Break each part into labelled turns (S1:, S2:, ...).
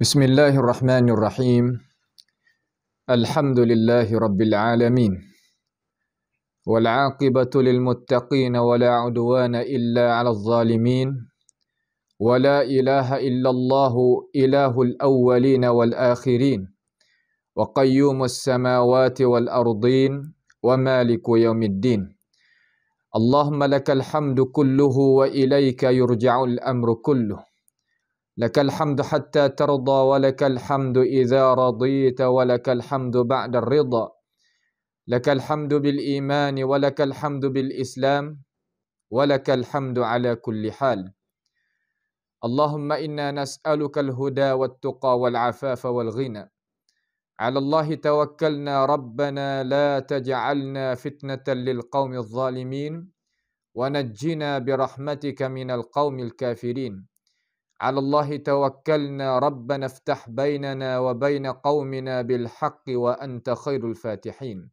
S1: بسم الله الرحمن الرحيم الحمد لله رب العالمين والعاقبة للمتقين ولا عدوان إلا على الظالمين ولا إله إلا الله إله الأولين والآخرين وقيوم السماوات والأرضين ومالك يوم الدين اللهم لك الحمد كله وإليك يرجع الأمر كله لك الحمد حتى ترضى ولك الحمد إذا رضيت ولك الحمد بعد الرضا لك الحمد بالإيمان ولك الحمد بالإسلام ولك الحمد على كل حال اللهم إنا نسألك الهدى والتقى والعفاف والغنى على الله توكلنا ربنا لا تجعلنا فتنة للقوم الظالمين ونجنا برحمتك من القوم الكافرين على الله توكلنا ربنا افتح بيننا وبين قومنا بالحق وأنت خير الفاتحين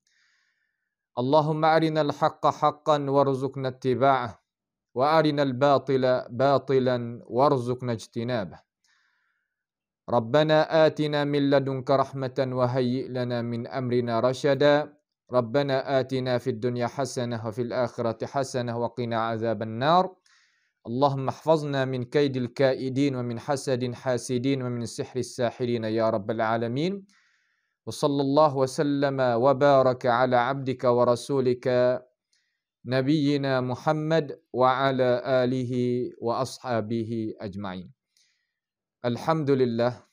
S1: اللهم أرنا الحق حقا وارزقنا اتباعه وأرنا الباطل باطلا وارزقنا اجتنابه ربنا آتنا من لدنك رحمة وهيئ لنا من أمرنا رشدا ربنا آتنا في الدنيا حسنة وفي الآخرة حسنة وقنا عذاب النار اللهم احفظنا من كيد الكائدين ومن حسد حاسدين ومن سحر الساحرين يا رب العالمين وصلى الله وسلم وبارك على عبدك ورسولك نبينا محمد وعلى آله وأصحابه أجمعين الحمد لله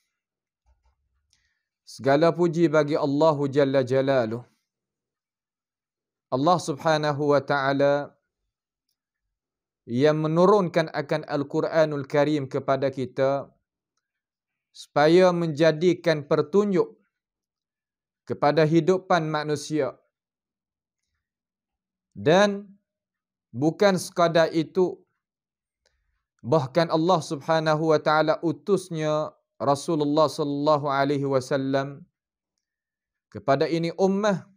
S1: Segala puji bagi Allah Jalla Jalaluh. Allah Subhanahu wa taala yang menurunkan akan Al-Quranul Karim kepada kita supaya menjadikan pertunjuk kepada hidupan manusia. Dan bukan sekadar itu, bahkan Allah Subhanahu wa taala utusnya Rasulullah sallallahu alaihi wasallam kepada ini ummah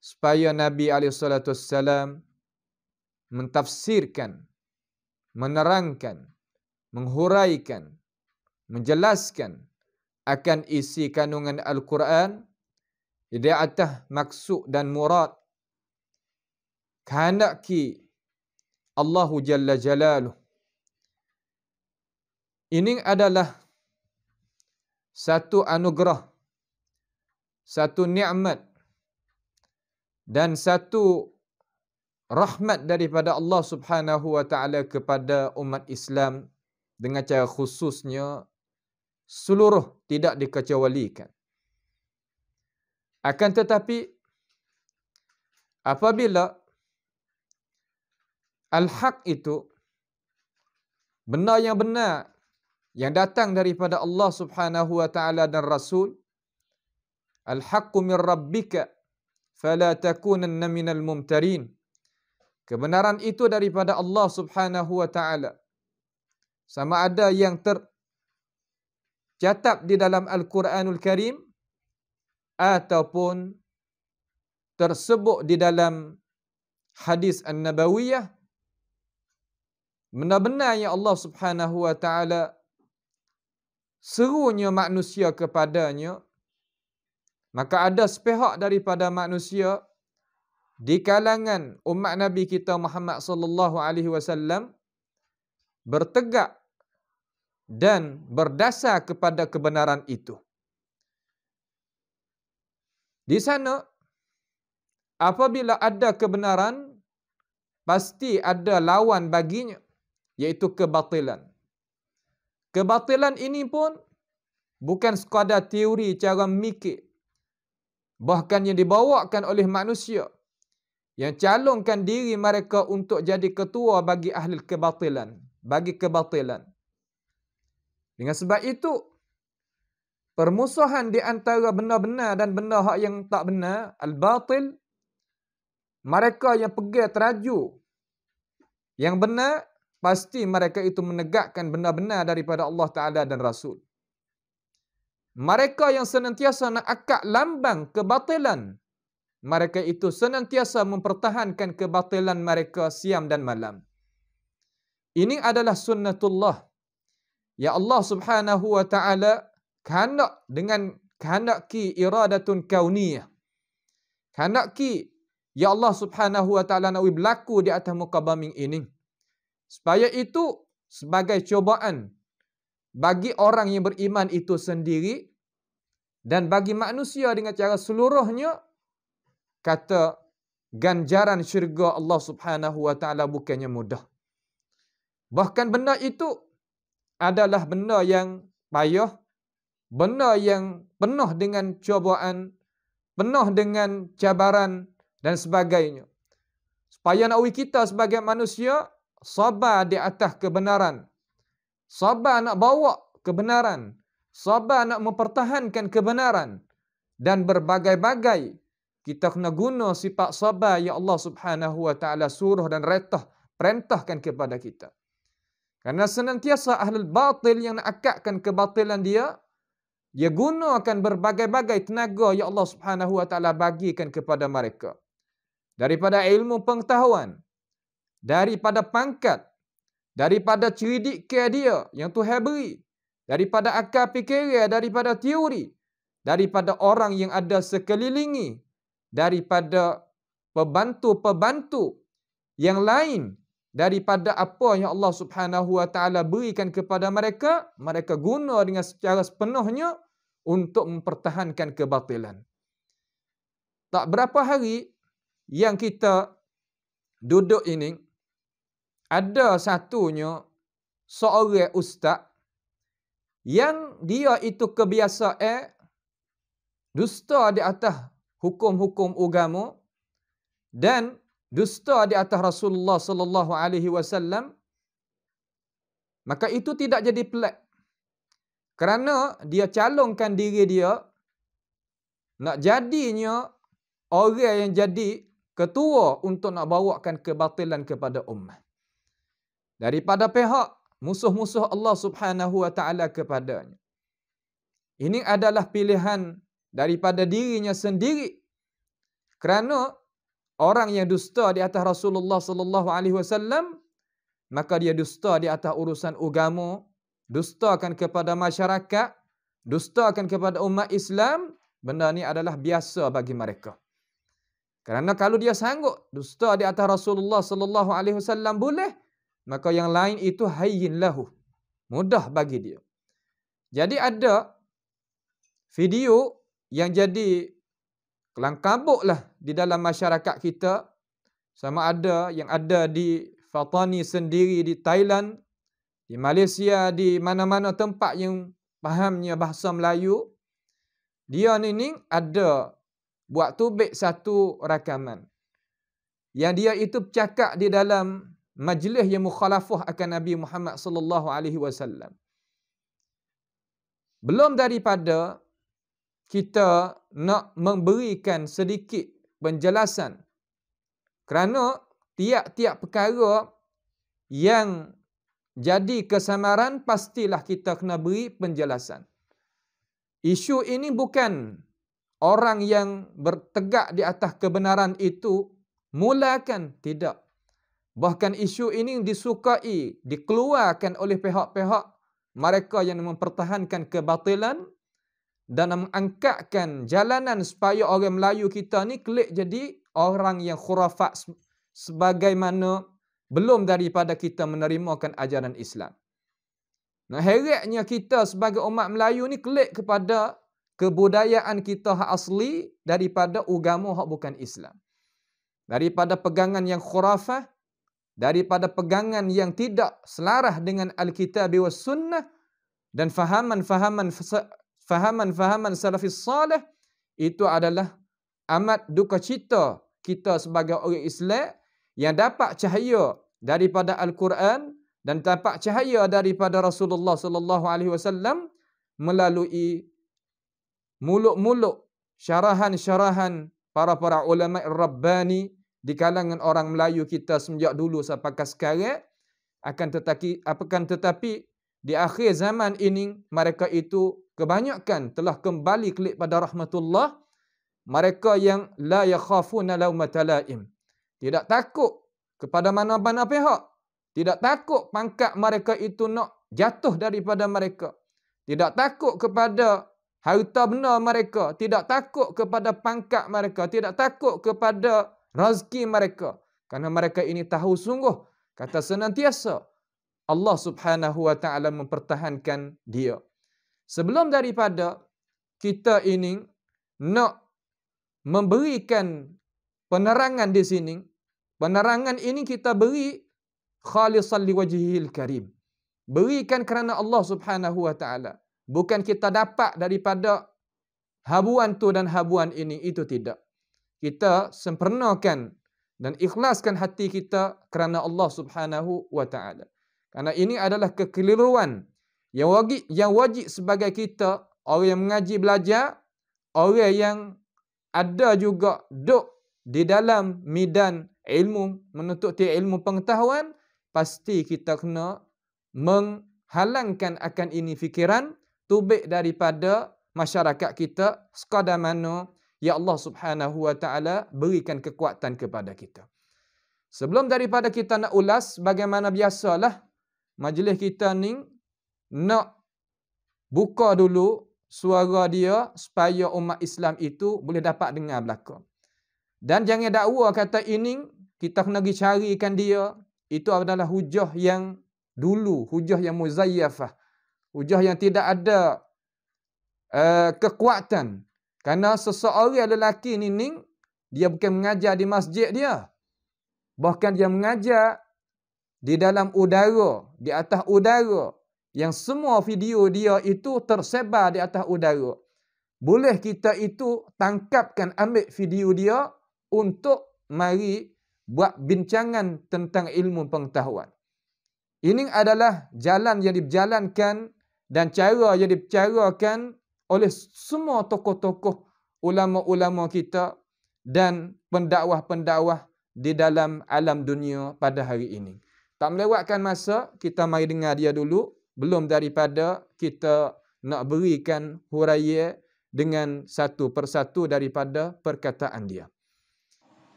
S1: supaya Nabi alaihi salatu wasallam mentafsirkan, menerangkan, menghuraikan, menjelaskan akan isi kandungan Al-Quran di atas maksud dan murad kehendaki Allah Jalla Jalaluh. Ini adalah satu anugerah, satu nikmat dan satu rahmat daripada Allah Subhanahu wa taala kepada umat Islam dengan cara khususnya seluruh tidak dikecualikan. Akan tetapi apabila al-haq itu benar yang benar yang datang daripada Allah Subhanahu wa taala dan Rasul al-haqqu min rabbika fala takunanna minal mumtarin Kebenaran itu daripada Allah subhanahu wa ta'ala.
S2: Sama ada yang tercatat di dalam Al-Quranul Karim. Ataupun tersebut di dalam hadis An-Nabawiyah. Benar-benar yang Allah subhanahu wa ta'ala serunya manusia kepadanya. Maka ada sepihak daripada manusia. Manusia di kalangan umat Nabi kita Muhammad sallallahu alaihi wasallam bertegak dan berdasar kepada kebenaran itu. Di sana apabila ada kebenaran pasti ada lawan baginya iaitu kebatilan. Kebatilan ini pun bukan sekadar teori cara mikir bahkan yang dibawakan oleh manusia yang calonkan diri mereka untuk jadi ketua bagi ahli kebatilan. Bagi kebatilan. Dengan sebab itu, permusuhan di antara benar-benar dan benar hak yang tak benar, al-batil, mereka yang pergi teraju yang benar, pasti mereka itu menegakkan benar-benar daripada Allah Ta'ala dan Rasul. Mereka yang senantiasa nak akak lambang kebatilan, mereka itu senantiasa mempertahankan kebatilan mereka siang dan malam. Ini adalah sunnatullah. Ya Allah subhanahu wa ta'ala kehendak dengan kehendak ki iradatun kauniyah. Kehendak ki Ya Allah subhanahu wa ta'ala na'ui berlaku di atas muka bumi ini. Supaya itu sebagai cobaan bagi orang yang beriman itu sendiri dan bagi manusia dengan cara seluruhnya kata ganjaran syurga Allah Subhanahu Wa Taala bukannya mudah. Bahkan benda itu adalah benda yang payah, benda yang penuh dengan cubaan, penuh dengan cabaran dan sebagainya. Supaya nawi kita sebagai manusia sabar di atas kebenaran. Sabar nak bawa kebenaran, sabar nak mempertahankan kebenaran dan berbagai-bagai kita kena guna sifat sabar yang Allah Subhanahu wa taala suruh dan retah perintahkan kepada kita. Karena senantiasa ahli batil yang nak akakkan kebatilan dia, dia gunakan berbagai-bagai tenaga yang Allah Subhanahu wa taala bagikan kepada mereka. Daripada ilmu pengetahuan, daripada pangkat, daripada cerdik ke dia yang tu beri, daripada akal fikiran, daripada teori, daripada orang yang ada sekelilingi daripada pembantu-pembantu yang lain daripada apa yang Allah Subhanahu wa taala berikan kepada mereka mereka guna dengan secara sepenuhnya untuk mempertahankan kebatilan tak berapa hari yang kita duduk ini ada satunya seorang ustaz yang dia itu kebiasaan dusta di atas hukum-hukum agama dan dusta di atas Rasulullah sallallahu alaihi wasallam maka itu tidak jadi pelak kerana dia calonkan diri dia nak jadinya orang yang jadi ketua untuk nak bawakan kebatilan kepada umat daripada pihak musuh-musuh Allah Subhanahu wa taala kepadanya ini adalah pilihan daripada dirinya sendiri kerana orang yang dusta di atas Rasulullah sallallahu alaihi wasallam maka dia dusta di atas urusan agama akan kepada masyarakat dusta akan kepada umat Islam benda ni adalah biasa bagi mereka kerana kalau dia sanggup dusta di atas Rasulullah sallallahu alaihi wasallam boleh maka yang lain itu hayyin lahu mudah bagi dia jadi ada video yang jadi kelangkabutlah di dalam masyarakat kita sama ada yang ada di Fatani sendiri di Thailand, di Malaysia, di mana-mana tempat yang fahamnya bahasa Melayu, dia ni ni ada buat tubik satu rakaman. Yang dia itu bercakap di dalam majlis yang mukhalafah akan Nabi Muhammad sallallahu alaihi wasallam. Belum daripada kita nak memberikan sedikit penjelasan. Kerana tiap-tiap perkara yang jadi kesamaran pastilah kita kena beri penjelasan. Isu ini bukan orang yang bertegak di atas kebenaran itu mulakan tidak. Bahkan isu ini disukai, dikeluarkan oleh pihak-pihak mereka yang mempertahankan kebatilan dan mengangkatkan jalanan supaya orang Melayu kita ni klik jadi orang yang khurafat sebagaimana belum daripada kita menerimakan ajaran Islam. Nah, heretnya kita sebagai umat Melayu ni klik kepada kebudayaan kita hak asli daripada agama hak bukan Islam. Daripada pegangan yang khurafah, daripada pegangan yang tidak selaras dengan Al-Kitab wa Sunnah dan fahaman-fahaman fahaman-fahaman salafis salih itu adalah amat duka cita kita sebagai orang Islam yang dapat cahaya daripada al-Quran dan dapat cahaya daripada Rasulullah sallallahu alaihi wasallam melalui muluk-muluk syarahan-syarahan para-para ulama rabbani di kalangan orang Melayu kita semenjak dulu sampai sekarang akan tetapi apakan tetapi di akhir zaman ini mereka itu kebanyakan telah kembali klik pada rahmatullah mereka yang la yakhafuna laumatalaim tidak takut kepada mana-mana pihak tidak takut pangkat mereka itu nak jatuh daripada mereka tidak takut kepada harta benda mereka tidak takut kepada pangkat mereka tidak takut kepada rezeki mereka kerana mereka ini tahu sungguh kata senantiasa Allah Subhanahu Wa Taala mempertahankan dia. Sebelum daripada kita ini nak memberikan penerangan di sini, penerangan ini kita beri khalisan liwajihil karim. Berikan kerana Allah Subhanahu Wa Taala. Bukan kita dapat daripada habuan tu dan habuan ini itu tidak. Kita sempurnakan dan ikhlaskan hati kita kerana Allah Subhanahu Wa Taala. Karena ini adalah kekeliruan yang wajib yang wajib sebagai kita orang yang mengaji belajar, orang yang ada juga duk di dalam medan ilmu menuntut ilmu pengetahuan pasti kita kena menghalangkan akan ini fikiran tubik daripada masyarakat kita sekadar mana ya Allah Subhanahu wa taala berikan kekuatan kepada kita. Sebelum daripada kita nak ulas bagaimana biasalah majlis kita ni nak buka dulu suara dia supaya umat Islam itu boleh dapat dengar belaka. Dan jangan dakwa kata ini kita kena pergi carikan dia. Itu adalah hujah yang dulu, hujah yang muzayyafah. Hujah yang tidak ada uh, kekuatan. Karena seseorang lelaki ni, ni dia bukan mengajar di masjid dia. Bahkan dia mengajar di dalam udara, di atas udara yang semua video dia itu tersebar di atas udara. Boleh kita itu tangkapkan ambil video dia untuk mari buat bincangan tentang ilmu pengetahuan. Ini adalah jalan yang dijalankan dan cara yang dicarakan oleh semua tokoh-tokoh ulama-ulama kita dan pendakwah-pendakwah di dalam
S1: alam dunia pada hari ini. Tak melewatkan masa, kita mai dengar dia dulu. Belum daripada kita nak berikan huraya dengan satu persatu daripada perkataan dia.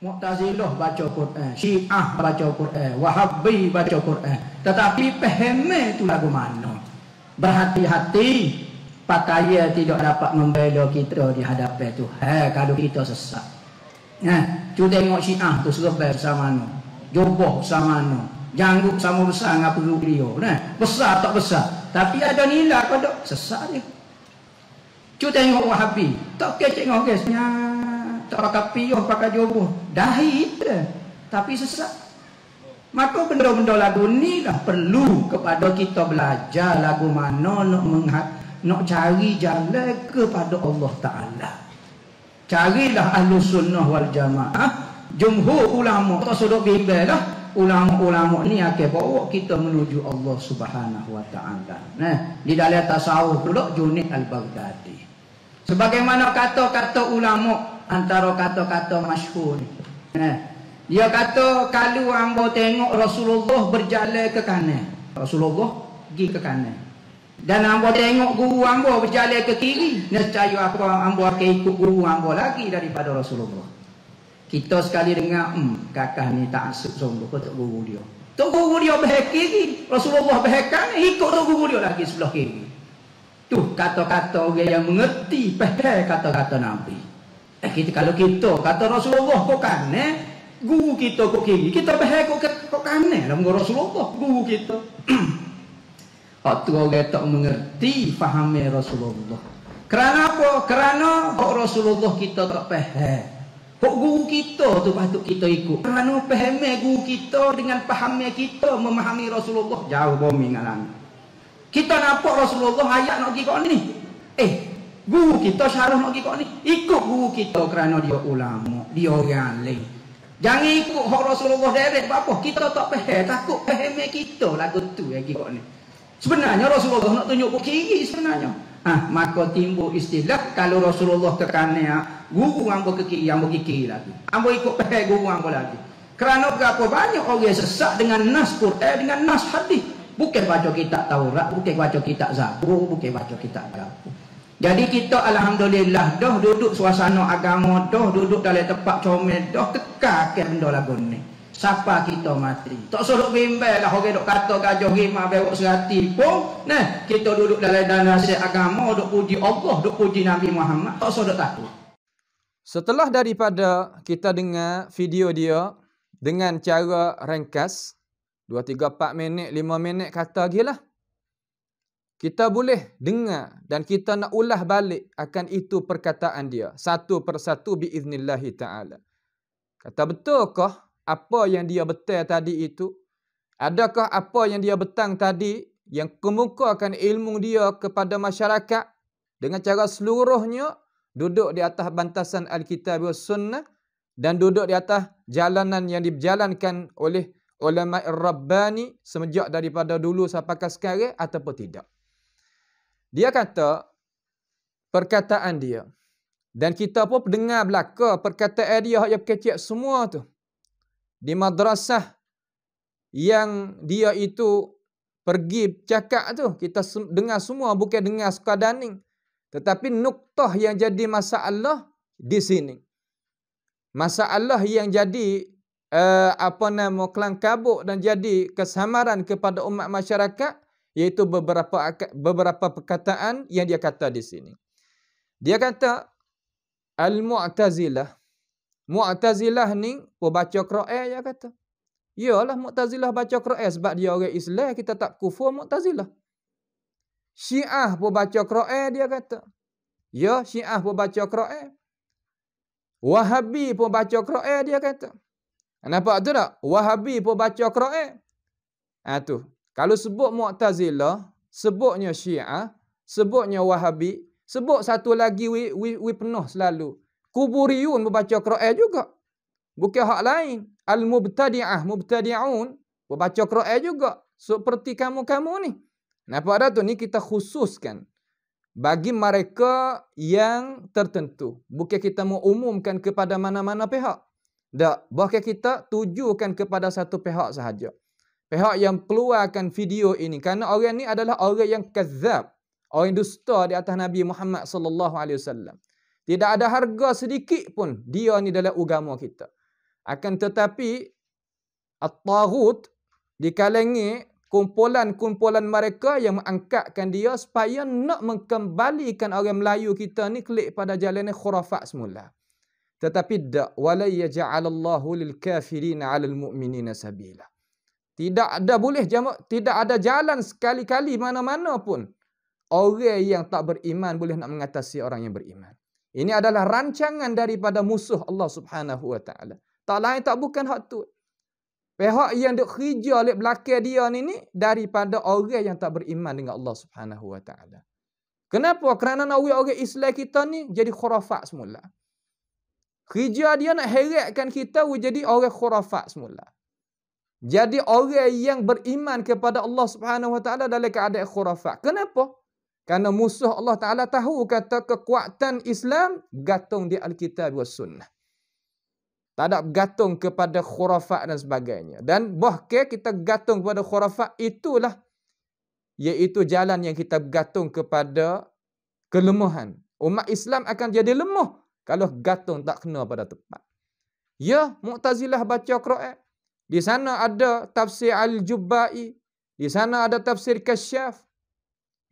S3: Mu'tazilah baca Quran, Syiah baca Quran, Wahabi baca Quran. Tetapi pehme itu lagu mana? Berhati-hati, pakaian tidak dapat membela kita di hadapan Tuhan kalau kita sesat. Nah, eh, cuba tengok Syiah tu serba sama mana. Jubah sama mana. Janggup sama besar dengan perut dia. Nah, besar tak besar. Tapi ada nilai kau tak? Sesak dia. Cuba tengok Wahabi. Tak kira cik dengan orangnya. Tak pakai piuh, pakai jubuh. Dahi itu. Tapi sesak. Maka benda-benda lagu ni lah perlu kepada kita belajar lagu mana nak menghat, nak cari jalan kepada Allah Ta'ala. Carilah Ahlu Sunnah wal Jamaah. Jumhur ulama. Tak suruh bimbang lah ulama-ulama ni akan bawa kita menuju Allah Subhanahu wa taala. Nah, di dalam tasawuf pula Junid Al-Baghdadi. Sebagaimana kata-kata ulama antara kata-kata masyhur Nah, dia kata kalau hamba tengok Rasulullah berjalan ke kanan. Rasulullah pergi ke kanan. Dan hamba tengok guru hamba berjalan ke kiri, nescaya apa hamba akan ikut guru hamba lagi daripada Rasulullah. Kita sekali dengar, hmm, kakak ni tak asyik sombong, kau tak guru dia. Tok guru dia belah kiri, Rasulullah belah kanan, ikut tok guru dia lagi sebelah kiri. Tu kata-kata orang yang mengerti pahal kata-kata Nabi. Eh, kita, kalau kita kata Rasulullah kau kanan, eh? guru kita kok kiri, kita belah kau kau kanan eh? Lah dalam Rasulullah guru kita. Hak tu orang tak mengerti fahamnya Rasulullah. Kerana apa? Kerana Rasulullah kita tak pahal. Hok guru kita tu patut kita ikut. Kerana pahami guru kita dengan pahami kita memahami Rasulullah jauh bumi ngalan. Kita nampak Rasulullah ayat nak pergi kat ni. Eh, guru kita syarah nak pergi kat ni. Ikut guru kita kerana dia ulama, dia orang alim. Jangan ikut hok Rasulullah direct apa. Kita tak faham, takut pahami kita lagu tu yang pergi kat ni. Sebenarnya Rasulullah nak tunjuk kiri sebenarnya. Ha, maka timbul istilah kalau Rasulullah tekannya guru ambo kiki yang begiki lagi. Ambo ikut pakai guru ambo lagi. Kerana berapa banyak orang sesak dengan nas Quran dengan nas hadis. Bukan baca kitab Taurat, bukan baca kitab Zabur, bukan baca kitab apa. Jadi kita alhamdulillah dah duduk suasana agama dah duduk dalam tempat comel dah tekak ke benda lagu ni siapa kita mati tak suruh bimbel lah orang duk kata gajah rima berok serati pun nah kita duduk dalam dan nasihat agama duk puji Allah duk puji Nabi Muhammad tak suruh takut
S2: setelah daripada kita dengar video dia dengan cara ringkas 2 3 4 minit 5 minit kata gilah kita boleh dengar dan kita nak ulah balik akan itu perkataan dia satu persatu biiznillah taala kata betul kah apa yang dia betul tadi itu? Adakah apa yang dia betang tadi yang kemukakan ilmu dia kepada masyarakat dengan cara seluruhnya duduk di atas bantasan Al-Kitab wa Sunnah dan duduk di atas jalanan yang dijalankan oleh ulama Rabbani semenjak daripada dulu sampai ke sekarang ataupun tidak. Dia kata perkataan dia dan kita pun dengar belaka perkataan dia yang kecil semua tu di madrasah yang dia itu pergi cakap tu kita dengar semua bukan dengar sekadar ni tetapi nuktah yang jadi masalah di sini masalah yang jadi uh, apa nama kelang kelangkabuk dan jadi kesamaran kepada umat masyarakat iaitu beberapa beberapa perkataan yang dia kata di sini dia kata al-mu'tazilah Mu'tazilah ni pun baca Quran dia kata. Iyalah Mu'tazilah baca Quran sebab dia orang Islam kita tak kufur Mu'tazilah. Syiah pun baca Quran dia kata. Ya Syiah pun baca Quran. Wahabi pun baca Quran dia kata. Nampak tu tak? Wahabi pun baca Quran. Ah ha, tu. Kalau sebut Mu'tazilah, sebutnya Syiah, sebutnya Wahabi, sebut satu lagi we, we, we penuh selalu. Kuburiun membaca Quran juga. Bukan hak lain. Al-mubtadi'ah, mubtadi'un membaca Quran juga. Seperti kamu-kamu ni. Nampak dah tu? Ni kita khususkan. Bagi mereka yang tertentu. Bukan kita mengumumkan kepada mana-mana pihak. Tak. Bahkan kita tujukan kepada satu pihak sahaja. Pihak yang keluarkan video ini. Kerana orang ni adalah orang yang kazzab. Orang dusta di atas Nabi Muhammad sallallahu alaihi wasallam. Tidak ada harga sedikit pun dia ni dalam agama kita. Akan tetapi at-taghut dikalangi kumpulan-kumpulan mereka yang mengangkatkan dia supaya nak mengembalikan orang Melayu kita ni klik pada jalan khurafat semula. Tetapi tidak wala yaj'alallahu lil kafirin al mu'minina sabila. Tidak ada boleh jamak tidak ada jalan sekali-kali mana-mana pun orang yang tak beriman boleh nak mengatasi orang yang beriman. Ini adalah rancangan daripada musuh Allah Subhanahu Wa Taala. Tak lain tak bukan hak tu. Pihak yang duk kerja oleh belakang dia ni ni daripada orang yang tak beriman dengan Allah Subhanahu Wa Taala. Kenapa? Kerana nak orang Islam kita ni jadi khurafat semula. Kerja dia nak heretkan kita jadi orang khurafat semula. Jadi orang yang beriman kepada Allah Subhanahu Wa Taala dalam keadaan khurafat. Kenapa? Karena musuh Allah Ta'ala tahu kata kekuatan Islam gantung di alkitab kitab Sunnah. Tak ada gantung kepada khurafat dan sebagainya. Dan bahkan kita gantung kepada khurafat itulah iaitu jalan yang kita gantung kepada kelemahan. Umat Islam akan jadi lemah kalau gantung tak kena pada tempat. Ya, Mu'tazilah baca Quran. Di sana ada tafsir Al-Jubai. Di sana ada tafsir Kasyaf.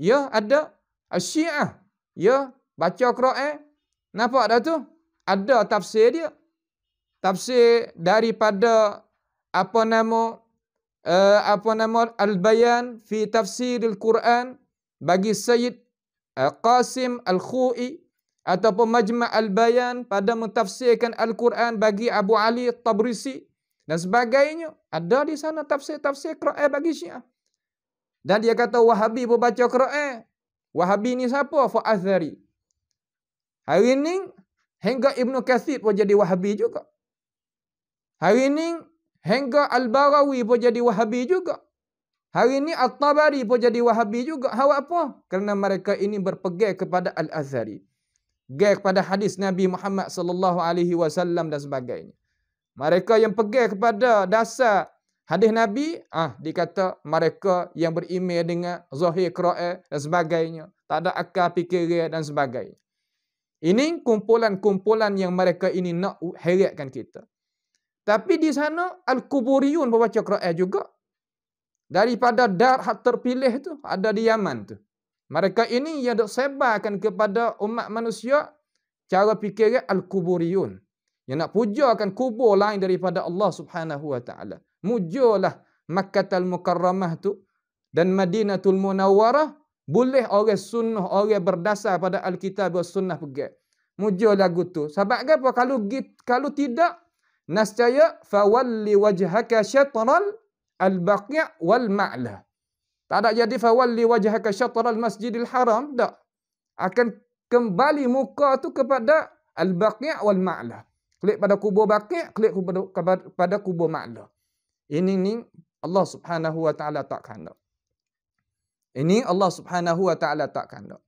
S2: Ya ada Syiah. Ya baca Quran. Nampak dah tu? Ada tafsir dia. Tafsir daripada apa nama uh, apa nama Al-Bayan fi Tafsir Al-Quran bagi Sayyid uh, Qasim Al-Khu'i ataupun Majma' Al-Bayan pada mentafsirkan Al-Quran bagi Abu Ali Tabrisi dan sebagainya. Ada di sana tafsir-tafsir Quran bagi Syiah. Dan dia kata Wahabi pun baca Quran. Wahabi ni siapa? Fa'azari. Hari ni hingga Ibnu Katsir pun jadi Wahabi juga. Hari ni hingga Al-Barawi pun jadi Wahabi juga. Hari ni At-Tabari pun jadi Wahabi juga. Hal apa? Kerana mereka ini berpegang kepada Al-Azhari. pegang kepada hadis Nabi Muhammad sallallahu alaihi wasallam dan sebagainya. Mereka yang pegang kepada dasar Hadis Nabi, ah dikata mereka yang berimej dengan zahir qira'ah dan sebagainya, tak ada akal fikiran dan sebagainya. Ini kumpulan-kumpulan yang mereka ini nak heretkan kita. Tapi di sana al-kuburiyun membaca qira'ah juga. Daripada dar hak terpilih tu ada di Yaman tu. Mereka ini yang dok sebarkan kepada umat manusia cara fikiran al-kuburiyun yang nak pujakan kubur lain daripada Allah Subhanahu wa taala mujulah Makkatul Mukarramah tu dan Madinatul Munawwarah boleh orang sunnah orang berdasar pada al-kitab dan sunnah pergi. Mujur lagu tu. Sebab apa? Kalau kalau tidak nascaya fawalli wajhaka syatral al-baqi' wal ma'la. Tak ada jadi fawalli wajhaka syatral masjidil haram tak. Akan kembali muka tu kepada al-baqi' wal ma'la. Klik pada kubur baqi', klik pada kubur ma'la. Ini ni Allah Subhanahu Wa Taala tak kandak. Ini Allah Subhanahu Wa Taala tak kandak.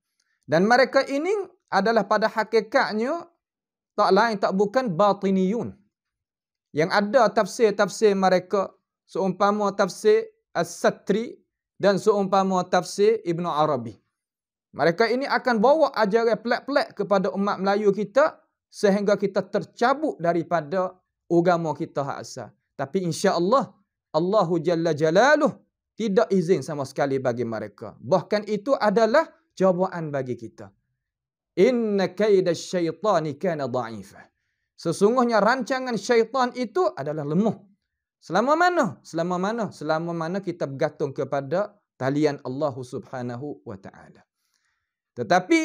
S2: Dan mereka ini adalah pada hakikatnya tak lain tak bukan batiniyun. Yang ada tafsir-tafsir mereka seumpama tafsir As-Satri dan seumpama tafsir ibnu Arabi. Mereka ini akan bawa ajaran pelak-pelak kepada umat Melayu kita sehingga kita tercabut daripada agama kita asal. Tapi insya-Allah Allahu Jalla Jalaluh tidak izin sama sekali bagi mereka. Bahkan itu adalah jawapan bagi kita. Inna kaidasy syaitani kana dha'ifa. Sesungguhnya rancangan syaitan itu adalah lemah. Selama mana? Selama mana? Selama mana kita bergantung kepada talian Allah Subhanahu wa taala. Tetapi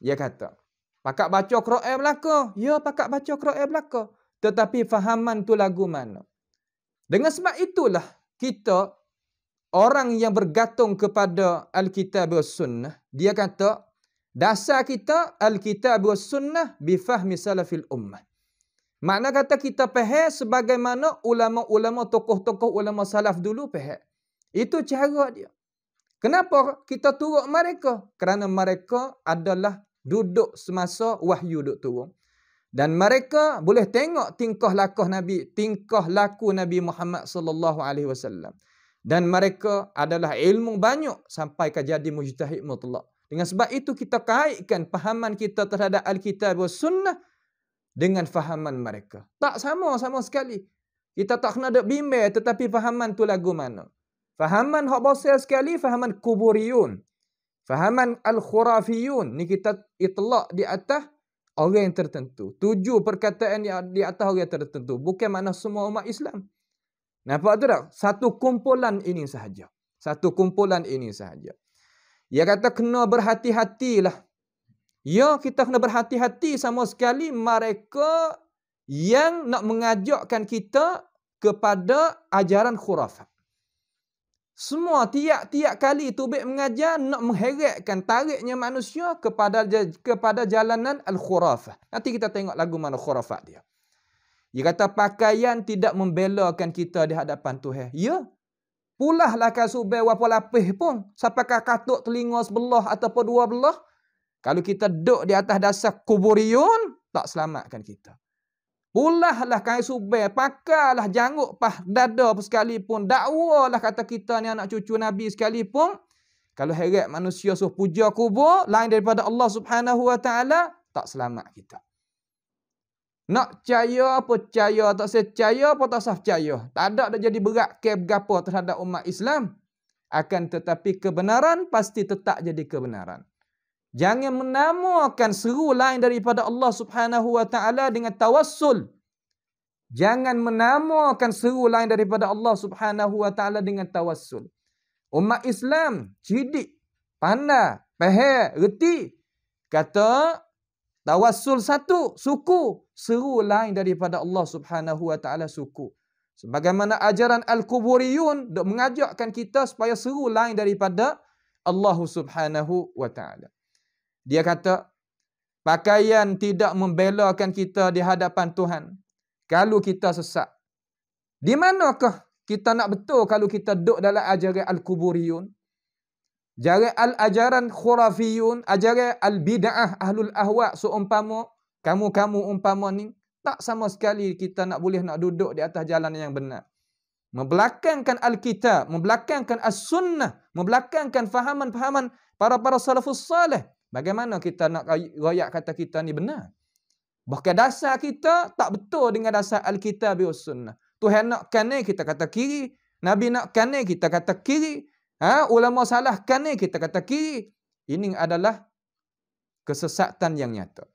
S2: dia kata, pakak baca Quran belaka. Ya, pakak baca Quran belaka. Tetapi fahaman tu lagu mana? Dengan sebab itulah kita orang yang bergantung kepada al-kitab was sunnah dia kata dasar kita al-kitab was sunnah bi fahmi salafil ummah. Makna kata kita faham sebagaimana ulama-ulama tokoh-tokoh ulama salaf dulu faham. Itu cara dia. Kenapa kita turut mereka? Kerana mereka adalah duduk semasa wahyu duduk turun dan mereka boleh tengok tingkah laku Nabi tingkah laku Nabi Muhammad sallallahu alaihi wasallam dan mereka adalah ilmu banyak sampai ke jadi mujtahid mutlak dengan sebab itu kita kaitkan pahaman kita terhadap alkitab dan sunnah dengan fahaman mereka tak sama sama sekali kita tak kena dak bimbel tetapi fahaman tu lagu mana fahaman hak bosel sekali fahaman kuburiyun fahaman al-khurafiyun ni kita itlak di atas orang yang tertentu. Tujuh perkataan yang di atas orang yang tertentu. Bukan makna semua umat Islam. Nampak tu tak? Satu kumpulan ini sahaja. Satu kumpulan ini sahaja. Ia kata kena berhati-hatilah. Ya, kita kena berhati-hati sama sekali mereka yang nak mengajakkan kita kepada ajaran khurafat. Semua tiap-tiap kali Tubik mengajar nak mengheretkan tariknya manusia kepada kepada jalanan Al-Khurafah. Nanti kita tengok lagu mana Khurafat dia. Dia kata pakaian tidak membelakan kita di hadapan Tuhan. Ya. Pulahlah kasubai wapa lapih pun. Siapakah katuk telinga sebelah ataupun dua belah. Kalau kita duduk di atas dasar kuburiyun, tak selamatkan kita. Pulahlah kain subeh, pakarlah janguk pah dada pun sekalipun. Dakwalah kata kita ni anak cucu Nabi sekalipun. Kalau heret manusia suruh puja kubur, lain daripada Allah subhanahu wa ta'ala, tak selamat kita. Nak percaya apa percaya, tak saya percaya apa tak saya percaya. Tak ada dah jadi berat keb berapa terhadap umat Islam. Akan tetapi kebenaran pasti tetap jadi kebenaran. Jangan menamakan seru lain daripada Allah Subhanahu wa taala dengan tawassul. Jangan menamakan seru lain daripada Allah Subhanahu wa taala dengan tawassul. Umat Islam cidik, pandai, pehe, reti kata tawassul satu suku, seru lain daripada Allah Subhanahu wa taala suku. Sebagaimana ajaran Al-Quburiyun mengajakkan kita supaya seru lain daripada Allah Subhanahu wa taala. Dia kata, pakaian tidak membelakan kita di hadapan Tuhan. Kalau kita sesak, Di manakah kita nak betul kalau kita duduk dalam ajaran Al-Kuburiyun? Jari Al-Ajaran Khurafiyun, ajaran Al-Bida'ah Ahlul Ahwa' seumpama, kamu-kamu umpama ni, tak sama sekali kita nak boleh nak duduk di atas jalan yang benar. Membelakangkan Al-Kitab, membelakangkan As-Sunnah, membelakangkan fahaman-fahaman para-para salafus salih. Bagaimana kita nak royak kata kita ni benar? Bahkan dasar kita tak betul dengan dasar Al-Kitab wa Sunnah. Tuhan nak kanan kita kata kiri. Nabi nak kanan kita kata kiri. Ha? Ulama salah kanan kita kata kiri. Ini adalah kesesatan yang nyata.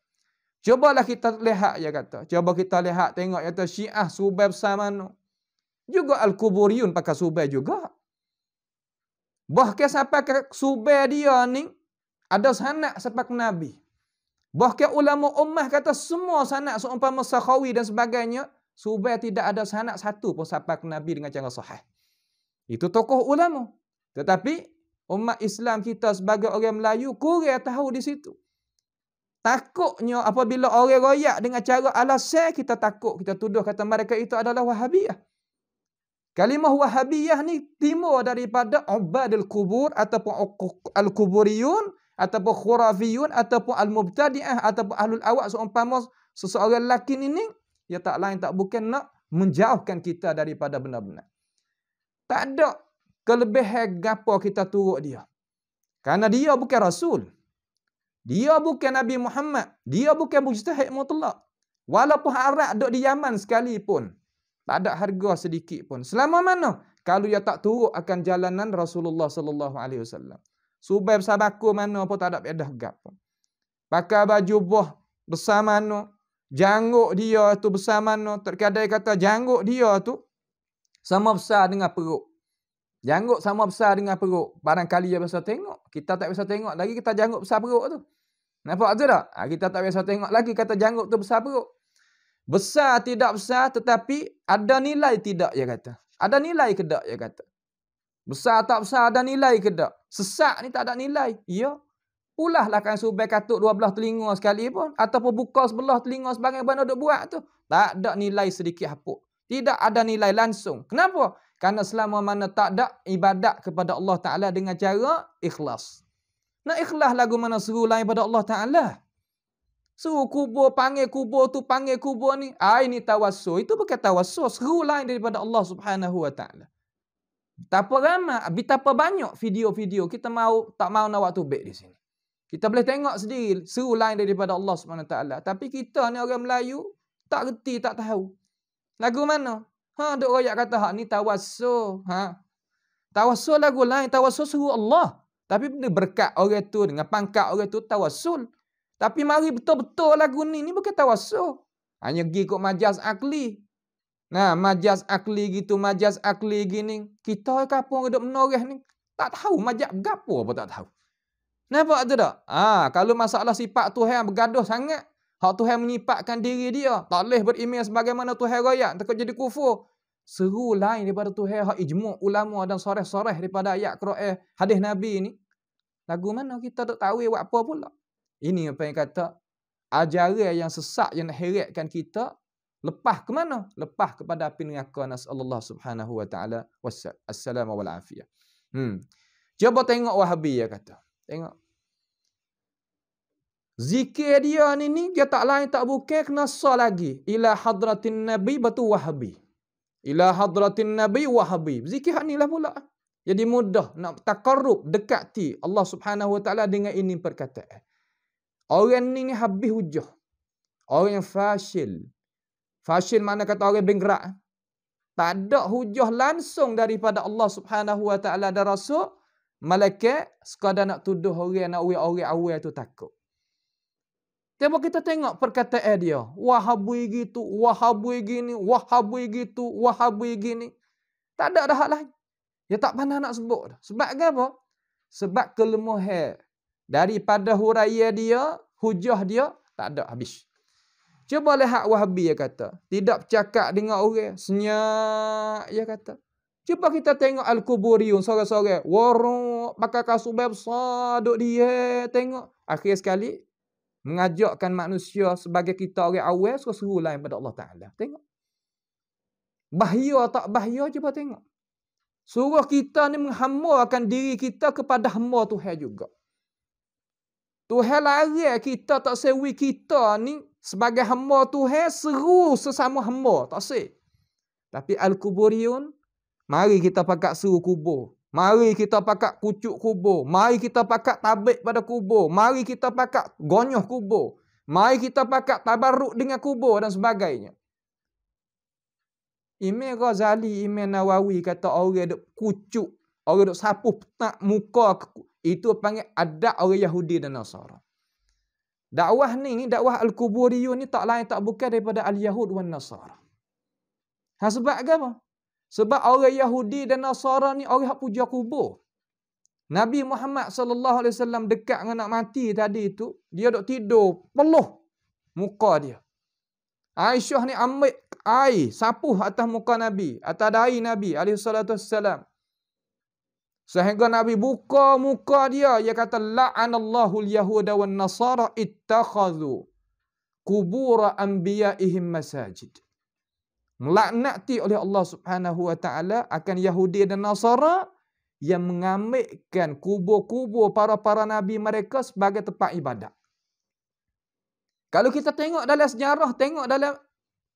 S2: Cobalah kita lihat ya kata. Coba kita lihat tengok ya kata Syiah subai besar mana. Juga Al-Kuburiyun pakai subai juga. Bahkan sampai ke subai dia ni ada sanak sepak Nabi. Bahkan ulama ummah kata semua sanak seumpama Sahawi dan sebagainya. Subah tidak ada sanak satu pun sepak Nabi dengan cara sahih. Itu tokoh ulama. Tetapi umat Islam kita sebagai orang Melayu kurang tahu di situ. Takutnya apabila orang royak dengan cara alasan kita takut. Kita tuduh kata mereka itu adalah wahabiyah. Kalimah wahabiyah ni timur daripada Ubadil Kubur ataupun Al-Kuburiyun. al kuburiyun ataupun khurafiyun ataupun al-mubtadi'ah ataupun ahlul awak seumpama seseorang lelaki ini ya tak lain tak bukan nak menjauhkan kita daripada benar-benar. Tak ada kelebihan gapo kita turut dia. Karena dia bukan rasul. Dia bukan Nabi Muhammad, dia bukan mujtahid mutlak. Walaupun Arab dok di Yaman sekalipun, tak ada harga sedikit pun. Selama mana? Kalau dia tak turut akan jalanan Rasulullah sallallahu alaihi wasallam. Subai besar bakul mana pun tak ada pedah gap. Pakai baju boh besar mana. Janguk dia tu besar mana. Terkadang kata janguk dia tu sama besar dengan perut. Janguk sama besar dengan perut. Barangkali dia besar tengok. Kita tak besar tengok lagi kita janguk besar perut tu. Nampak tu tak? Ha, kita tak besar tengok lagi kata janguk tu besar perut. Besar tidak besar tetapi ada nilai tidak dia kata. Ada nilai ke tak dia kata. Besar tak besar ada nilai ke tak. Sesak ni tak ada nilai. Ya. Ulahlah kan subai katuk dua belah telinga sekali pun. Ataupun buka sebelah telinga sebagai mana duk buat tu. Tak ada nilai sedikit hapuk. Tidak ada nilai langsung. Kenapa? Karena selama mana tak ada ibadat kepada Allah Ta'ala dengan cara ikhlas. Nak ikhlas lagu mana seru lain pada Allah Ta'ala. Suruh kubur, panggil kubur tu, panggil kubur ni. Ah, ini tawassul. Itu bukan tawassul. Seru lain daripada Allah Subhanahu Wa Ta'ala. Betapa ramai, betapa banyak video-video kita mau tak mau nak waktu tubik di sini. Kita boleh tengok sendiri, seru lain daripada Allah SWT. Tapi kita ni orang Melayu, tak reti, tak tahu. Lagu mana? Ha, duk rakyat kata, ha, ni tawassul. Ha. Tawassul lagu lain, tawassul seru Allah. Tapi benda berkat orang tu, dengan pangkat orang tu, tawassul. Tapi mari betul-betul lagu ni, ni bukan tawassul. Hanya pergi ikut majas akli. Nah, majas akli gitu, majas akli gini. Kita kapung hidup menoreh ni, tak tahu majas gapo apa tak tahu. Nampak tu tak? Ah, ha, kalau masalah sifat Tuhan bergaduh sangat, hak Tuhan menyifatkan diri dia, tak boleh beriman sebagaimana Tuhan raya, takut jadi kufur. Seru lain daripada Tuhan hak ijmuk ulama dan soreh-soreh daripada ayat Quran hadis Nabi ni. Lagu mana kita tak tahu apa pula? Ini apa yang kata, ajaran yang sesak yang heretkan kita lepah ke mana lepah kepada api neraka Allah subhanahu wa taala wassalamu wal afiyah hmm cuba tengok wahabi ya kata tengok zikir dia ni ni dia tak lain tak bukan kena sah lagi ila hadratin nabi batu wahabi ila hadratin nabi wahabi zikir hak lah pula jadi mudah nak takarrub dekati Allah Subhanahu wa taala dengan ini perkataan orang ni ni habis hujah orang yang fasil Fasyin mana kata orang bengkrak. Tak ada hujah langsung daripada Allah Subhanahu wa taala dan rasul malaikat sekadar nak tuduh orang nak orang orang awal tu takut. Tiba kita tengok perkataan dia. Wahabui gitu, wahabui gini, wahabui gitu, wahabui gini. Tak ada dah hal lain. Dia tak pandai nak sebut. Sebab ke apa? Sebab kelemuhan. daripada huraya dia, hujah dia, tak ada habis. Cuba lihat Wahabi dia kata. Tidak cakap dengan orang. Senyap dia kata. Cuba kita tengok Al-Kuburiyun sore-sore. Warok pakai kasut besar duduk dia tengok. Akhir sekali mengajakkan manusia sebagai kita orang awal seru-seru lain pada Allah Ta'ala. Tengok. Bahaya tak bahaya cuba tengok. Suruh kita ni menghamurkan diri kita kepada hamba Tuhan juga. Tuhan larang eh kita tak sewi kita ni sebagai hamba Tuhan seru sesama hamba tak se. Tapi al-kuburiyun mari kita pakak seru kubur. Mari kita pakak kucuk kubur. Mari kita pakak tabik pada kubur. Mari kita pakak gonyoh kubur. Mari kita pakak tabarruk dengan kubur dan sebagainya. Imam Ghazali, Imam Nawawi kata orang duk kucuk, orang duk sapu petak muka itu panggil adab orang Yahudi dan Nasara. Dakwah ni, ni dakwah Al-Kuburiyun ni tak lain tak bukan daripada Al-Yahud dan Nasara. Ha, sebab apa? Sebab orang Yahudi dan Nasara ni orang yang puja kubur. Nabi Muhammad sallallahu alaihi wasallam dekat dengan nak mati tadi itu, dia dok tidur, peluh muka dia. Aisyah ni ambil air, sapuh atas muka Nabi, atas dahi Nabi alaihi salatu wasallam. Sehingga Nabi buka muka dia. Dia kata, La'anallahul Yahuda wa Nasara ittakhazu kubura anbiya'ihim masajid. Melaknati oleh Allah subhanahu wa ta'ala akan Yahudi dan Nasara yang mengambilkan kubur-kubur para-para Nabi mereka sebagai tempat ibadat. Kalau kita tengok dalam sejarah, tengok dalam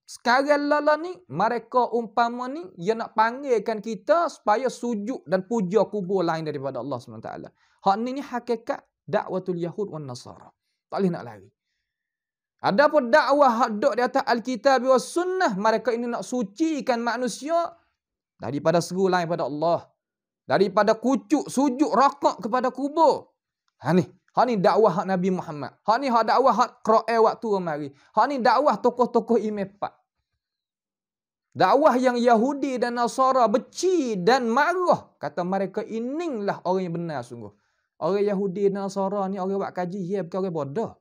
S2: sekarang lala ni, mereka umpama ni, yang nak panggilkan kita supaya sujud dan puja kubur lain daripada Allah SWT. Hak ni ni hakikat dakwatul Yahud wa Nasara. Tak boleh nak lari. Ada pun dakwah hak duk di atas Alkitab wa Sunnah, mereka ini nak sucikan manusia daripada seru lain daripada Allah. Daripada kucuk, sujud, rakak kepada kubur. Ha ni, Hak ni dakwah hak Nabi Muhammad. Hak ni hak dakwah hak Quran waktu kemari. Hak ni dakwah tokoh-tokoh imepat. Dakwah yang Yahudi dan Nasara beci dan marah. Kata mereka ininglah orang yang benar sungguh. Orang Yahudi dan Nasara ni orang buat kaji. Ya, bukan orang bodoh.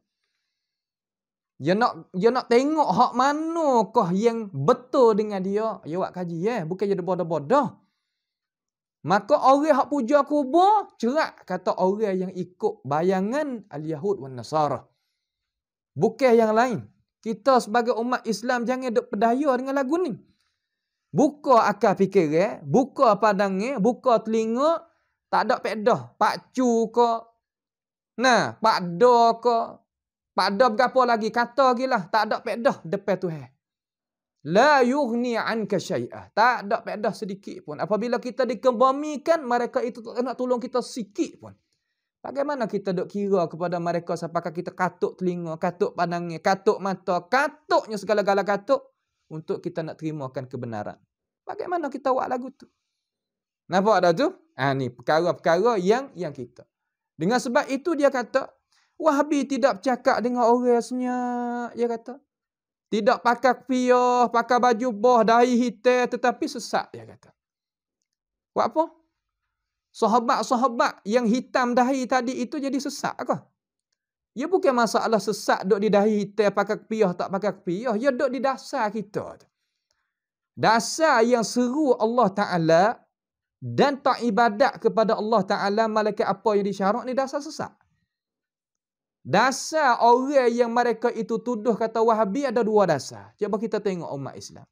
S2: Dia nak dia nak tengok hak mana kah yang betul dengan dia. Dia buat kaji. Ya, bukan jadi bodoh-bodoh. Maka orang hak puja kubur cerak kata orang yang ikut bayangan al-Yahud wan Nasara. Bukan yang lain. Kita sebagai umat Islam jangan duk pedaya dengan lagu ni. Buka akal fikir, eh? buka pandangnya, eh? buka telinga, tak ada pedah. Pak cu ke, nah, pak do ke, pak do berapa lagi, kata lagi lah, tak ada pedah depan tu. Eh? La yughni anka syai'ah. Tak ada pedah sedikit pun. Apabila kita dikembamikan, mereka itu tak nak tolong kita sikit pun. Bagaimana kita duk kira kepada mereka sampai kita katuk telinga, katuk pandangnya, katuk mata, katuknya segala-gala katuk untuk kita nak terimakan kebenaran. Bagaimana kita buat lagu tu? Nampak ada tu? Ha, ni perkara-perkara yang yang kita. Dengan sebab itu dia kata, Wahabi tidak bercakap dengan orangnya, senyap. Dia kata, tidak pakai kfiyah, pakai baju boh, dahi hitam tetapi sesat dia kata. Buat apa? Sahabat-sahabat yang hitam dahi tadi itu jadi sesat ke? Ya bukan masalah sesat duduk di dahi hitam, pakai kfiyah, tak pakai kfiyah. ya duduk di dasar kita. Dasar yang seru Allah Ta'ala dan tak ibadat kepada Allah Ta'ala malaikat apa yang disyarat ni dasar sesat. Dasar orang yang mereka itu tuduh kata Wahabi ada dua dasar. Cuba kita tengok umat Islam.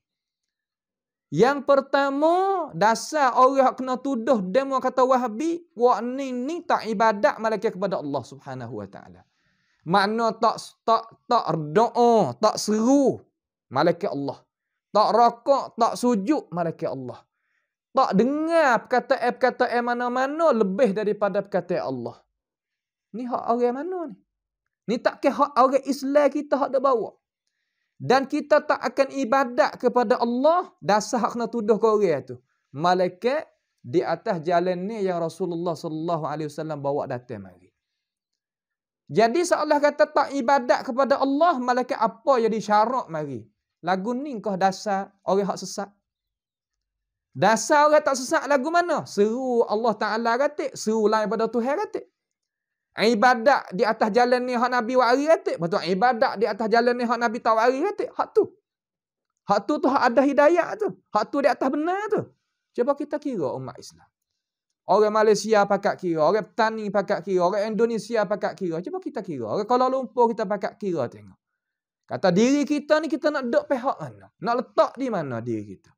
S2: Yang pertama, dasar orang yang kena tuduh demo kata Wahabi, wa ni ni tak ibadat mereka kepada Allah Subhanahu wa taala. Makna tak tak tak doa, tak seru malaikat Allah. Tak rakaat, tak sujud malaikat Allah. Tak dengar perkataan-perkataan mana-mana lebih daripada perkataan Allah. Ni hak orang mana ni? Ni tak ke hak orang Islam kita hak dah bawa. Dan kita tak akan ibadat kepada Allah dasar hak nak tuduh ke orang tu. Malaikat di atas jalan ni yang Rasulullah sallallahu alaihi wasallam bawa datang mari. Jadi seolah kata tak ibadat kepada Allah malaikat apa yang disyarat mari. Lagu ni kau dasar orang hak sesat. Dasar orang tak sesat lagu mana? Seru Allah Taala kata, seru lain pada Tuhan kata. Ibadat di atas jalan ni hak Nabi wari atik. Betul ibadat di atas jalan ni hak Nabi tawari atik. Hak tu. Hak tu tu hak ada hidayah tu. Hak tu di atas benar tu. Cuba kita kira umat Islam. Orang Malaysia pakat kira, orang petani pakat kira, orang Indonesia pakat kira. Cuba kita kira. Orang Kuala Lumpur kita pakat kira tengok. Kata diri kita ni kita nak duduk pihak mana? Nak letak di mana diri kita?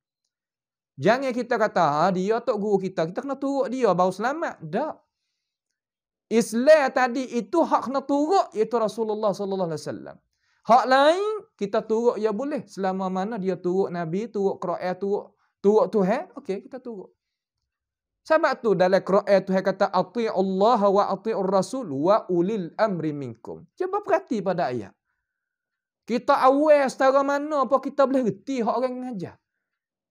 S2: Jangan kita kata, ah, dia tok guru kita. Kita kena turut dia baru selamat. Tak. Islam tadi itu hak nak turut iaitu Rasulullah sallallahu alaihi wasallam. Hak lain kita turut ya boleh selama mana dia turut nabi, turut Quran, turut turut Tuhan, okey kita turut. Sebab tu dalam Quran Tuhan kata Allah wa atiur rasul wa ulil amri minkum. Cuba perhati pada ayat. Kita aware secara mana apa kita boleh reti hak orang mengajar.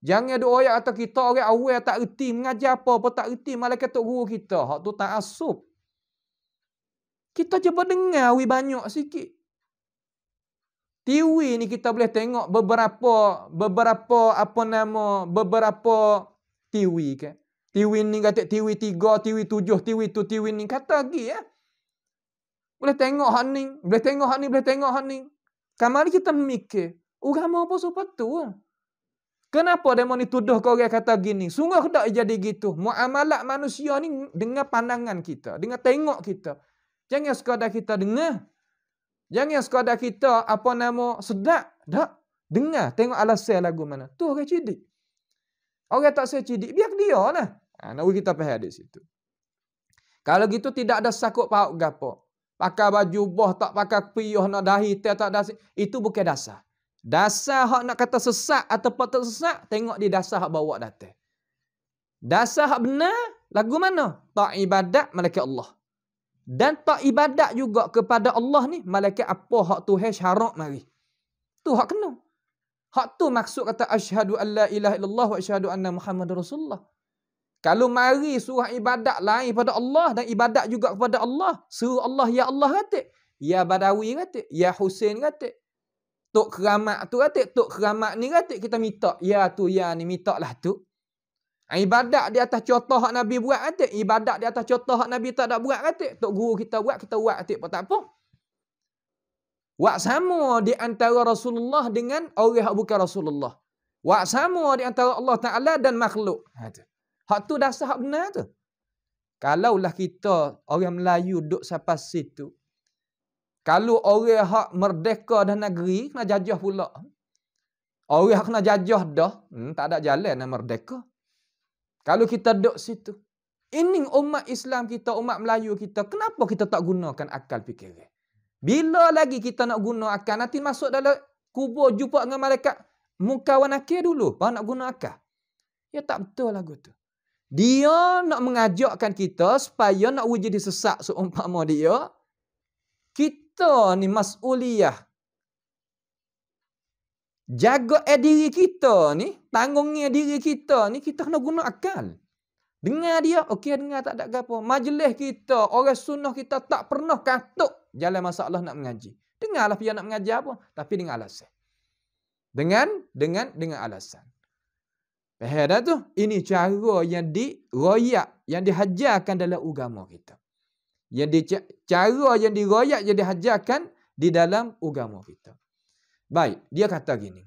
S2: Jangan ada orang kata kita orang aware tak reti mengajar apa apa tak reti malah kata guru kita. Hak tu tak asup. Kita cuba dengar awi banyak sikit. TV ni kita boleh tengok beberapa beberapa apa nama beberapa TV ke. TV ni kata TV 3, TV 7, TV tu, TV ni kata lagi ya. Boleh tengok hak ni, boleh tengok hak ni, boleh tengok hak ni. Kamari kita mikir, mau apa sepatu ah. Kenapa demo ni tuduh kau orang kata gini? Sungguh tak jadi gitu. Muamalat manusia ni dengan pandangan kita, dengan tengok kita. Jangan sekadar kita dengar. Jangan sekadar kita apa nama sedap. Tak. Dengar. Tengok alasan lagu mana. Tu orang cidik. Orang tak saya cidik. Biar dia lah. Ha, nak pergi kita pahal di situ. Kalau gitu tidak ada sakut pauk gapo. Pakai baju boh tak pakai piyoh nak dahi tak tak dasi. Itu bukan dasar. Dasar hak nak kata sesak atau patut sesak. Tengok di dasar hak bawa datang. Dasar hak benar. Lagu mana? Tak ibadat malaikat Allah dan tak ibadat juga kepada Allah ni malaikat apa hak Tuhan syarak mari tu hak kena hak tu maksud kata asyhadu alla ilaha illallah wa asyhadu anna muhammad rasulullah kalau mari surah ibadat lain pada Allah dan ibadat juga kepada Allah suruh Allah ya Allah kata ya badawi kata ya husain kata tok keramat tu kata tok keramat ni kata kita minta ya tu ya ni minta lah tu Ha, ibadat di atas contoh hak Nabi buat kata. Ibadat di atas contoh hak Nabi tak ada buat kata. Tok guru kita buat, kita buat kata pun tak apa. Buat sama di antara Rasulullah dengan orang yang bukan Rasulullah. Buat sama di antara Allah Ta'ala dan makhluk. Ha, hak tu dah hak benar tu. Kalau lah kita orang Melayu duduk sampai situ. Kalau orang hak merdeka dan negeri, nak jajah pula. Orang hak nak jajah dah, hmm, tak ada jalan nak merdeka. Kalau kita duduk situ. Ini umat Islam kita, umat Melayu kita. Kenapa kita tak gunakan akal fikiran? Bila lagi kita nak guna akal? Nanti masuk dalam kubur jumpa dengan malaikat. Muka wanakir dulu. Baru nak guna akal. Ya tak betul lagu tu. Dia nak mengajakkan kita supaya nak wujud sesak seumpama dia. Kita ni mas'uliyah. Jaga eh, diri kita ni tanggungnya diri kita ni kita kena guna akal. Dengar dia, okey dengar tak ada apa. Majlis kita, orang sunnah kita tak pernah katuk jalan masalah nak mengaji. Dengarlah dia nak mengaji apa, tapi dengan alasan. Dengan, dengan, dengan alasan. Faham tu? Ini cara yang diroyak, yang dihajarkan dalam agama kita. Yang di, cara yang diroyak, yang dihajarkan di dalam agama kita. Baik, dia kata gini.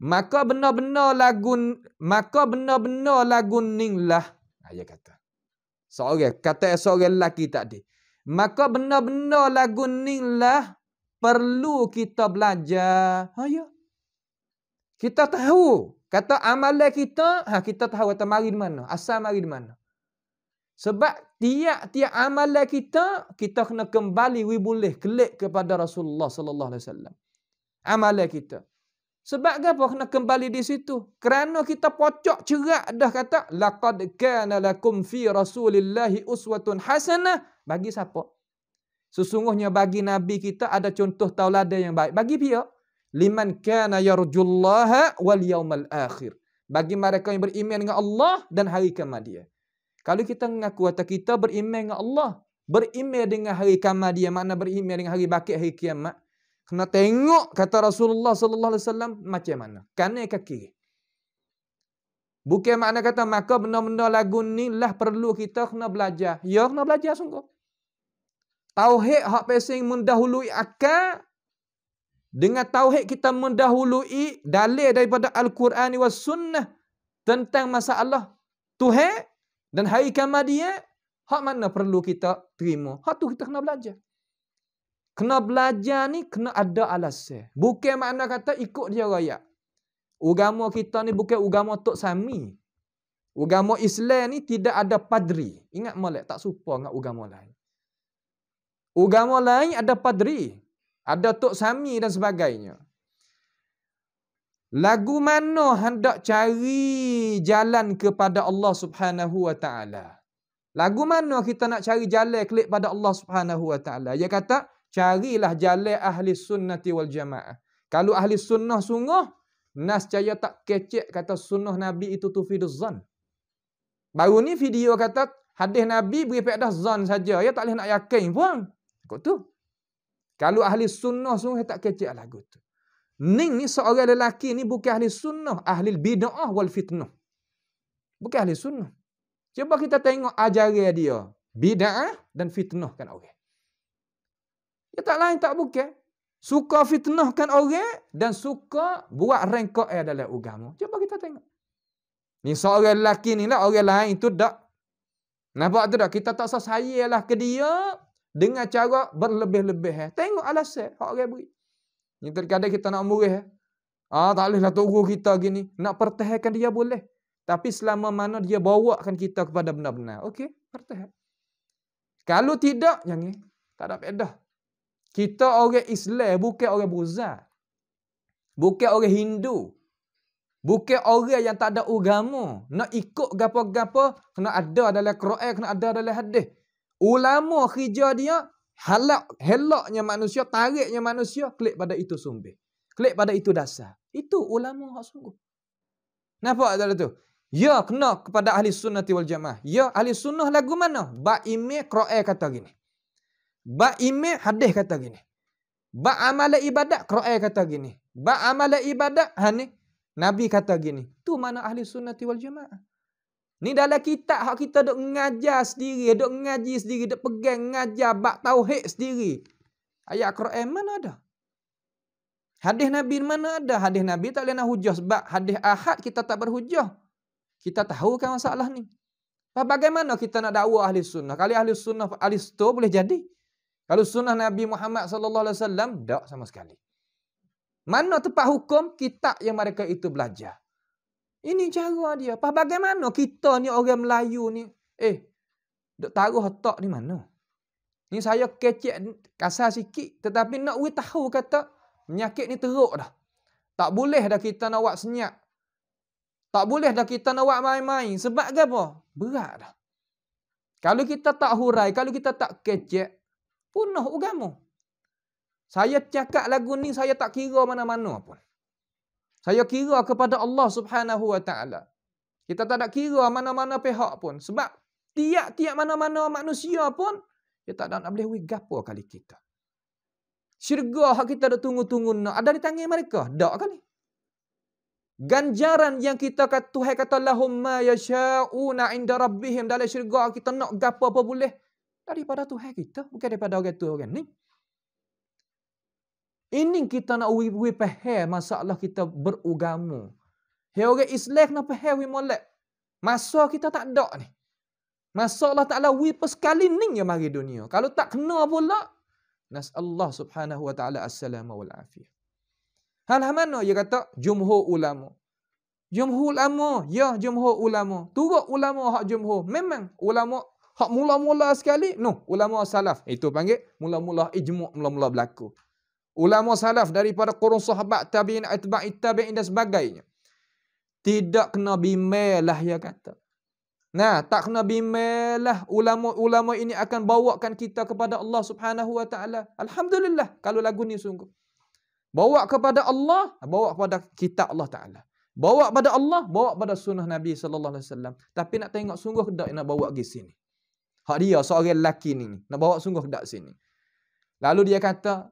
S2: Maka benar-benar lagu maka benar-benar lagu lah. Ayah kata. Seorang kata seorang lelaki tadi. Maka benar-benar lagu lah perlu kita belajar. Ayah. Ha, kita tahu kata amalan kita, ha kita tahu kata mari di mana, asal mari di mana. Sebab tiap-tiap amalan kita, kita kena kembali wibulih, klik kepada Rasulullah sallallahu alaihi wasallam. Amalan kita. Sebab apa kena kembali di situ? Kerana kita pocok cerak dah kata laqad kana lakum fi rasulillahi uswatun hasanah bagi siapa? Sesungguhnya bagi nabi kita ada contoh tauladan yang baik. Bagi pihak liman kana yarjullaha wal yaumal akhir. Bagi mereka yang beriman dengan Allah dan hari kiamat dia. Kalau kita mengaku kata kita beriman dengan Allah, beriman dengan hari kiamat dia, Mana beriman dengan hari bakit hari kiamat. Kena tengok kata Rasulullah sallallahu alaihi wasallam macam mana. Kanan kaki. Bukan makna kata maka benda-benda lagu ni lah perlu kita kena belajar. Ya kena belajar sungguh. Tauhid hak pesing mendahului akal dengan tauhid kita mendahului dalil daripada al-Quran dan sunnah tentang masalah Tuhan dan hari kiamat dia hak mana perlu kita terima. Hak tu kita kena belajar. Kena belajar ni kena ada alasan. Bukan makna kata ikut dia raya. Ugama kita ni bukan ugama Tok Sami. Ugama Islam ni tidak ada padri. Ingat malak tak supa dengan ugama lain. Ugama lain ada padri. Ada Tok Sami dan sebagainya. Lagu mana hendak cari jalan kepada Allah subhanahu wa ta'ala. Lagu mana kita nak cari jalan kelip pada Allah subhanahu wa ta'ala. Dia kata, carilah jalan ahli sunnati wal jamaah. Kalau ahli sunnah sungguh, Nas caya tak kecek kata sunnah Nabi itu tu fidus zan. Baru ni video kata hadis Nabi beri pekdah zan saja. Ya tak boleh nak yakin pun. Kau tu. Kalau ahli sunnah sungguh tak kecek lagu tu. Ning ni seorang lelaki ni bukan ahli sunnah. Ahli bida'ah wal fitnah. Bukan ahli sunnah. Cuba kita tengok ajaran dia. Bida'ah dan fitnah kan orang. Okay. Dia tak lain tak bukan. Suka fitnahkan orang dan suka buat rengkok ya dalam agama. Cuba kita tengok. Ni seorang lelaki ni lah, orang lain itu tak. Nampak tu tak? Kita tak sesayalah ke dia dengan cara berlebih-lebih. Tengok alasan yang orang beri. Ni terkadang kita nak murih. Ah, tak bolehlah tunggu kita gini. Nak pertahankan dia boleh. Tapi selama mana dia bawa bawakan kita kepada benar-benar. Okey, pertahankan. Kalau tidak, jangan. Tak ada pedah. Kita orang Islam bukan orang buzat. Bukan orang Hindu. Bukan orang yang tak ada agama. Nak ikut gapo-gapo kena ada dalam Quran, kena ada dalam hadis. Ulama kerja dia halak helaknya manusia, tariknya manusia klik pada itu sumbih. Klik pada itu dasar. Itu ulama hak sungguh. Nampak tak tu? Ya kena kepada ahli sunnah wal jamaah. Ya ahli sunnah lagu mana? Ba'imi Quran kata gini. Ba ime hadis kata gini. Ba amala ibadat Qur'an kata gini. Ba amala ibadat ha ni nabi kata gini. Tu mana ahli sunnati wal jamaah. Ni dalam kitab hak kita dok mengajar sendiri, dok mengaji sendiri, dok pegang mengajar bab tauhid sendiri. Ayat Quran mana ada? Hadis Nabi mana ada? Hadis Nabi tak boleh nak hujah sebab hadis Ahad kita tak berhujah. Kita tahu kan masalah ni. Lah bagaimana kita nak dakwa ahli sunnah? Kalau ahli sunnah alisto boleh jadi. Kalau sunnah Nabi Muhammad SAW alaihi tak sama sekali. Mana tempat hukum kitab yang mereka itu belajar? Ini cara dia. Apa bagaimana kita ni orang Melayu ni? Eh, dok tahu tok ni mana? Ni saya kecek kasar sikit tetapi nak we tahu kata penyakit ni teruk dah. Tak boleh dah kita nak buat senyap. Tak boleh dah kita nak buat main-main. Sebab apa? Berat dah. Kalau kita tak hurai, kalau kita tak kecek, Punah agama. Saya cakap lagu ni saya tak kira mana-mana pun. Saya kira kepada Allah Subhanahu Wa Taala. Kita tak ada kira mana-mana pihak pun sebab tiap-tiap mana-mana manusia pun dia tak ada nak boleh wig apa kali kita. Syurga hak kita ada tunggu-tunggu nak ada di tangan mereka. Dak kali. Ganjaran yang kita kata Tuhan kata lahum ma yasha'una inda rabbihim dalam syurga kita nak gapo apa boleh daripada Tuhan kita bukan daripada orang tua orang ni ini kita nak wi wi masalah kita beragama he orang Islam nak pahal wi molek masa kita tak ada ni masa Allah Taala wi sekali ni yang mari dunia kalau tak kena pula nas Allah Subhanahu wa taala assalamu wal afiyah hal hal mana dia kata jumhur ulama jumhur ulama ya jumhur ulama turut ulama hak jumhur memang ulama Hak mula-mula sekali, no. Ulama salaf. Itu panggil mula-mula ijmuk mula-mula berlaku. Ulama salaf daripada kurun sahabat, tabi'in, atba'in, tabi'in dan sebagainya. Tidak kena bimel lah, ya kata. Nah, tak kena bimel lah. Ulama-ulama ini akan bawakan kita kepada Allah subhanahu wa ta'ala. Alhamdulillah. Kalau lagu ni sungguh. Bawa kepada Allah, bawa kepada kita Allah ta'ala. Bawa kepada Allah, bawa kepada sunnah Nabi SAW. Tapi nak tengok sungguh ke tak nak bawa ke sini. Hak dia seorang lelaki ni. Nak bawa sungguh dak sini. Lalu dia kata.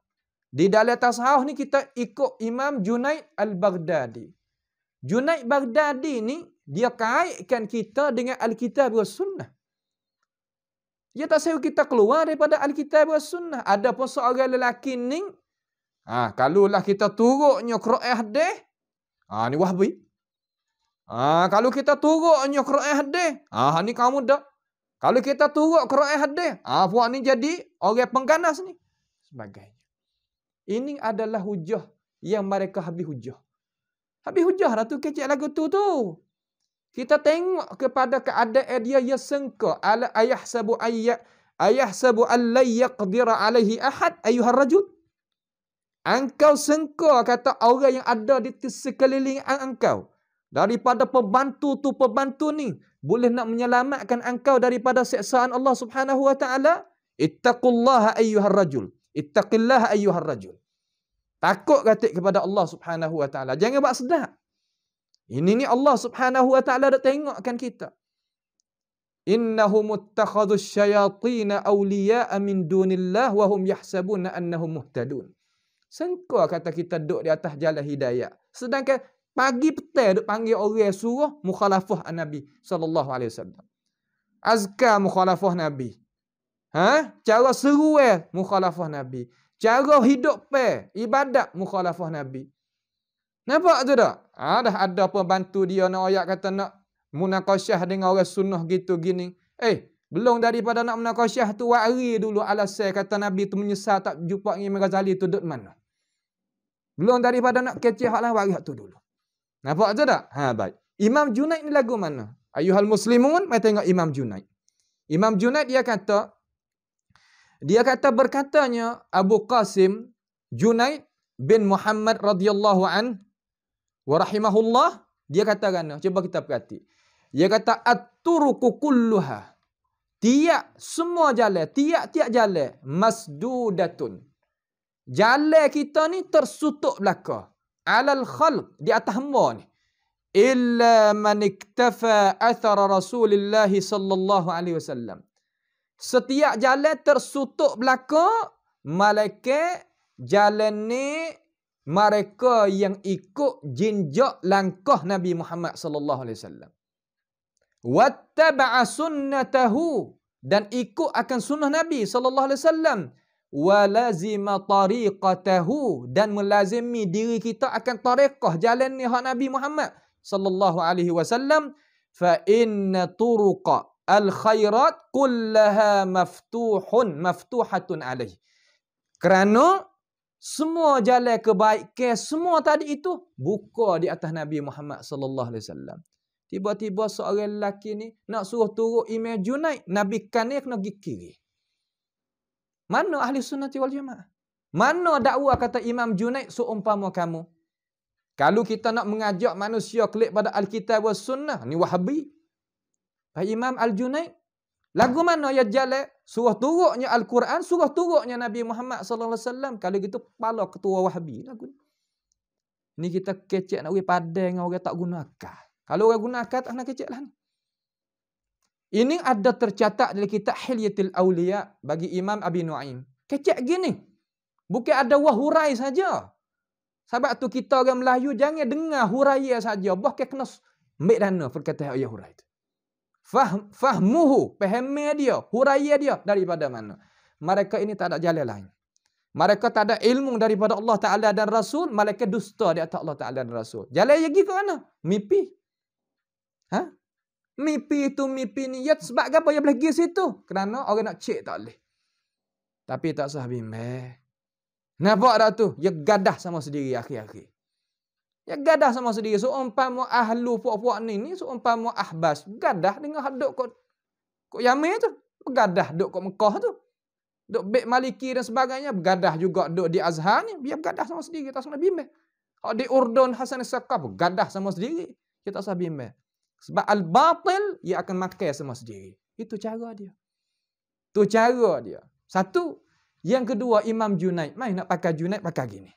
S2: Di dalam tasawuf ni kita ikut Imam Junaid Al-Baghdadi. Junaid Baghdadi ni. Dia kaitkan kita dengan Al-Kitab wa Sunnah. Dia tak sayur kita keluar daripada Al-Kitab wa Sunnah. Ada pun seorang lelaki ni. Ha, kalau lah kita turutnya Quran hadis. Ha, ni wahbi. Ha, kalau kita turutnya Quran hadis. Ha, ni kamu dak. Kalau kita turut Quran hadis, ah puak ni jadi orang pengganas ni sebagainya. Ini adalah hujah yang mereka habis hujah. Habis hujah lah tu kecil lagu tu tu. Kita tengok kepada keadaan dia ya sengkau. ala ayah sabu ayat ayah sabu allai yaqdira alaihi ahad ayuhar rajul. Engkau sengkau kata orang yang ada di sekeliling engkau daripada pembantu tu pembantu ni boleh nak menyelamatkan engkau daripada seksaan Allah Subhanahu wa taala ittaqullaha ayyuhar rajul ittaqillaha ayyuhar rajul takut katik kepada Allah Subhanahu wa taala jangan buat sedap ini ni Allah Subhanahu wa taala dah tengokkan kita innahum ittakhadhu shayatin awliya'a min dunillah wa hum yahsabuna annahum muhtadun sangka kata kita duduk di atas jalan hidayah sedangkan Pagi petang duk panggil orang suruh mukhalafah Nabi sallallahu alaihi wasallam. Azkar mukhalafah Nabi. Ha? Cara seruai mukhalafah Nabi. Cara hidup pe ibadat mukhalafah Nabi. Nampak tu tak? Ha, dah ada pembantu dia nak ayat kata nak munakasyah dengan orang sunnah gitu gini. Eh, belum daripada nak munakasyah tu wa'ri dulu saya kata Nabi tu menyesal tak jumpa dengan Imam Ghazali tu duduk mana. Belum daripada nak kecil hak lah tu dulu. Nampak tu tak? Ha baik. Imam Junaid ni lagu mana? Ayuhal muslimun mai tengok Imam Junaid. Imam Junaid dia kata dia kata berkatanya Abu Qasim Junaid bin Muhammad radhiyallahu an wa rahimahullah dia kata kan cuba kita perhati. Dia kata at-turuqu kulluha tiap semua jalan tiap-tiap jalan masdudatun. Jalan kita ni tersutuk belaka alal khalq di atas hamba ni illa man iktafa athara rasulillah sallallahu alaihi wasallam setiap jalan tersutuk belaka malaikat jalan ni mereka yang ikut jinjak langkah Nabi Muhammad sallallahu alaihi wasallam wattaba sunnatahu dan ikut akan sunnah Nabi sallallahu alaihi wasallam walazima tariqatahu dan melazimi diri kita akan tariqah jalan ni hak Nabi Muhammad sallallahu alaihi wasallam fa inna turuqa khairat, kullaha maftuhun maftuhatun alaihi kerana semua jalan kebaikan semua tadi itu buka di atas Nabi Muhammad sallallahu alaihi wasallam tiba-tiba seorang lelaki ni nak suruh turun imej junai nabi kan ni kena pergi mana ahli sunnah wal jamaah? Mana dakwah kata Imam Junaid seumpama kamu? Kalau kita nak mengajak manusia klik pada al wa Sunnah, ni Wahabi. Pak Imam Al-Junaid, lagu mana ya jalan? Surah turuknya Al-Quran, surah turuknya Nabi Muhammad SAW. Kalau gitu, kepala ketua Wahabi. Lagu ni. Ni kita kecek nak pergi padang dengan orang tak guna akal. Kalau orang guna akal, tak nak kecek lah ni. Ini ada tercatat dalam kitab Hilyatul Awliya bagi Imam Abi Nu'aim. Kecek gini. Bukan ada wahurai saja. Sebab tu kita orang Melayu jangan dengar hurai saja. Bahkan kena ambil dana perkataan ayah hurai itu. Faham, fahmuhu, pahami dia, hurai dia daripada mana. Mereka ini tak ada jalan lain. Mereka tak ada ilmu daripada Allah Ta'ala dan Rasul. Mereka dusta di atas Allah Ta'ala dan Rasul. Jalan lagi ke mana? Mimpi. Ha? Mipi tu mipi ni. Ya sebab apa yang boleh pergi situ? Kerana orang nak cek tak boleh. Tapi tak sah bimbang. Eh. Nampak tak tu? Ya gadah sama sendiri akhir-akhir. Ya gadah sama sendiri. So umpamu ahlu puak-puak ni ni. So umpamu ahbas. Gadah dengan hadut kot. Kot yamin tu. Gadah duk kot Mekah tu. Duk Bek Maliki dan sebagainya. Gadah juga duk di Azhar ni. Ya, Biar gadah sama sendiri. Tak sama bimbang. Eh. Kalau di Urdun Hasan Saqqa pun gadah sama sendiri. Kita ya, tak sama sebab al-batil, ia akan makan semua sendiri. Itu cara dia. Itu cara dia. Satu. Yang kedua, Imam Junaid. Mai nak pakai Junaid, pakai gini.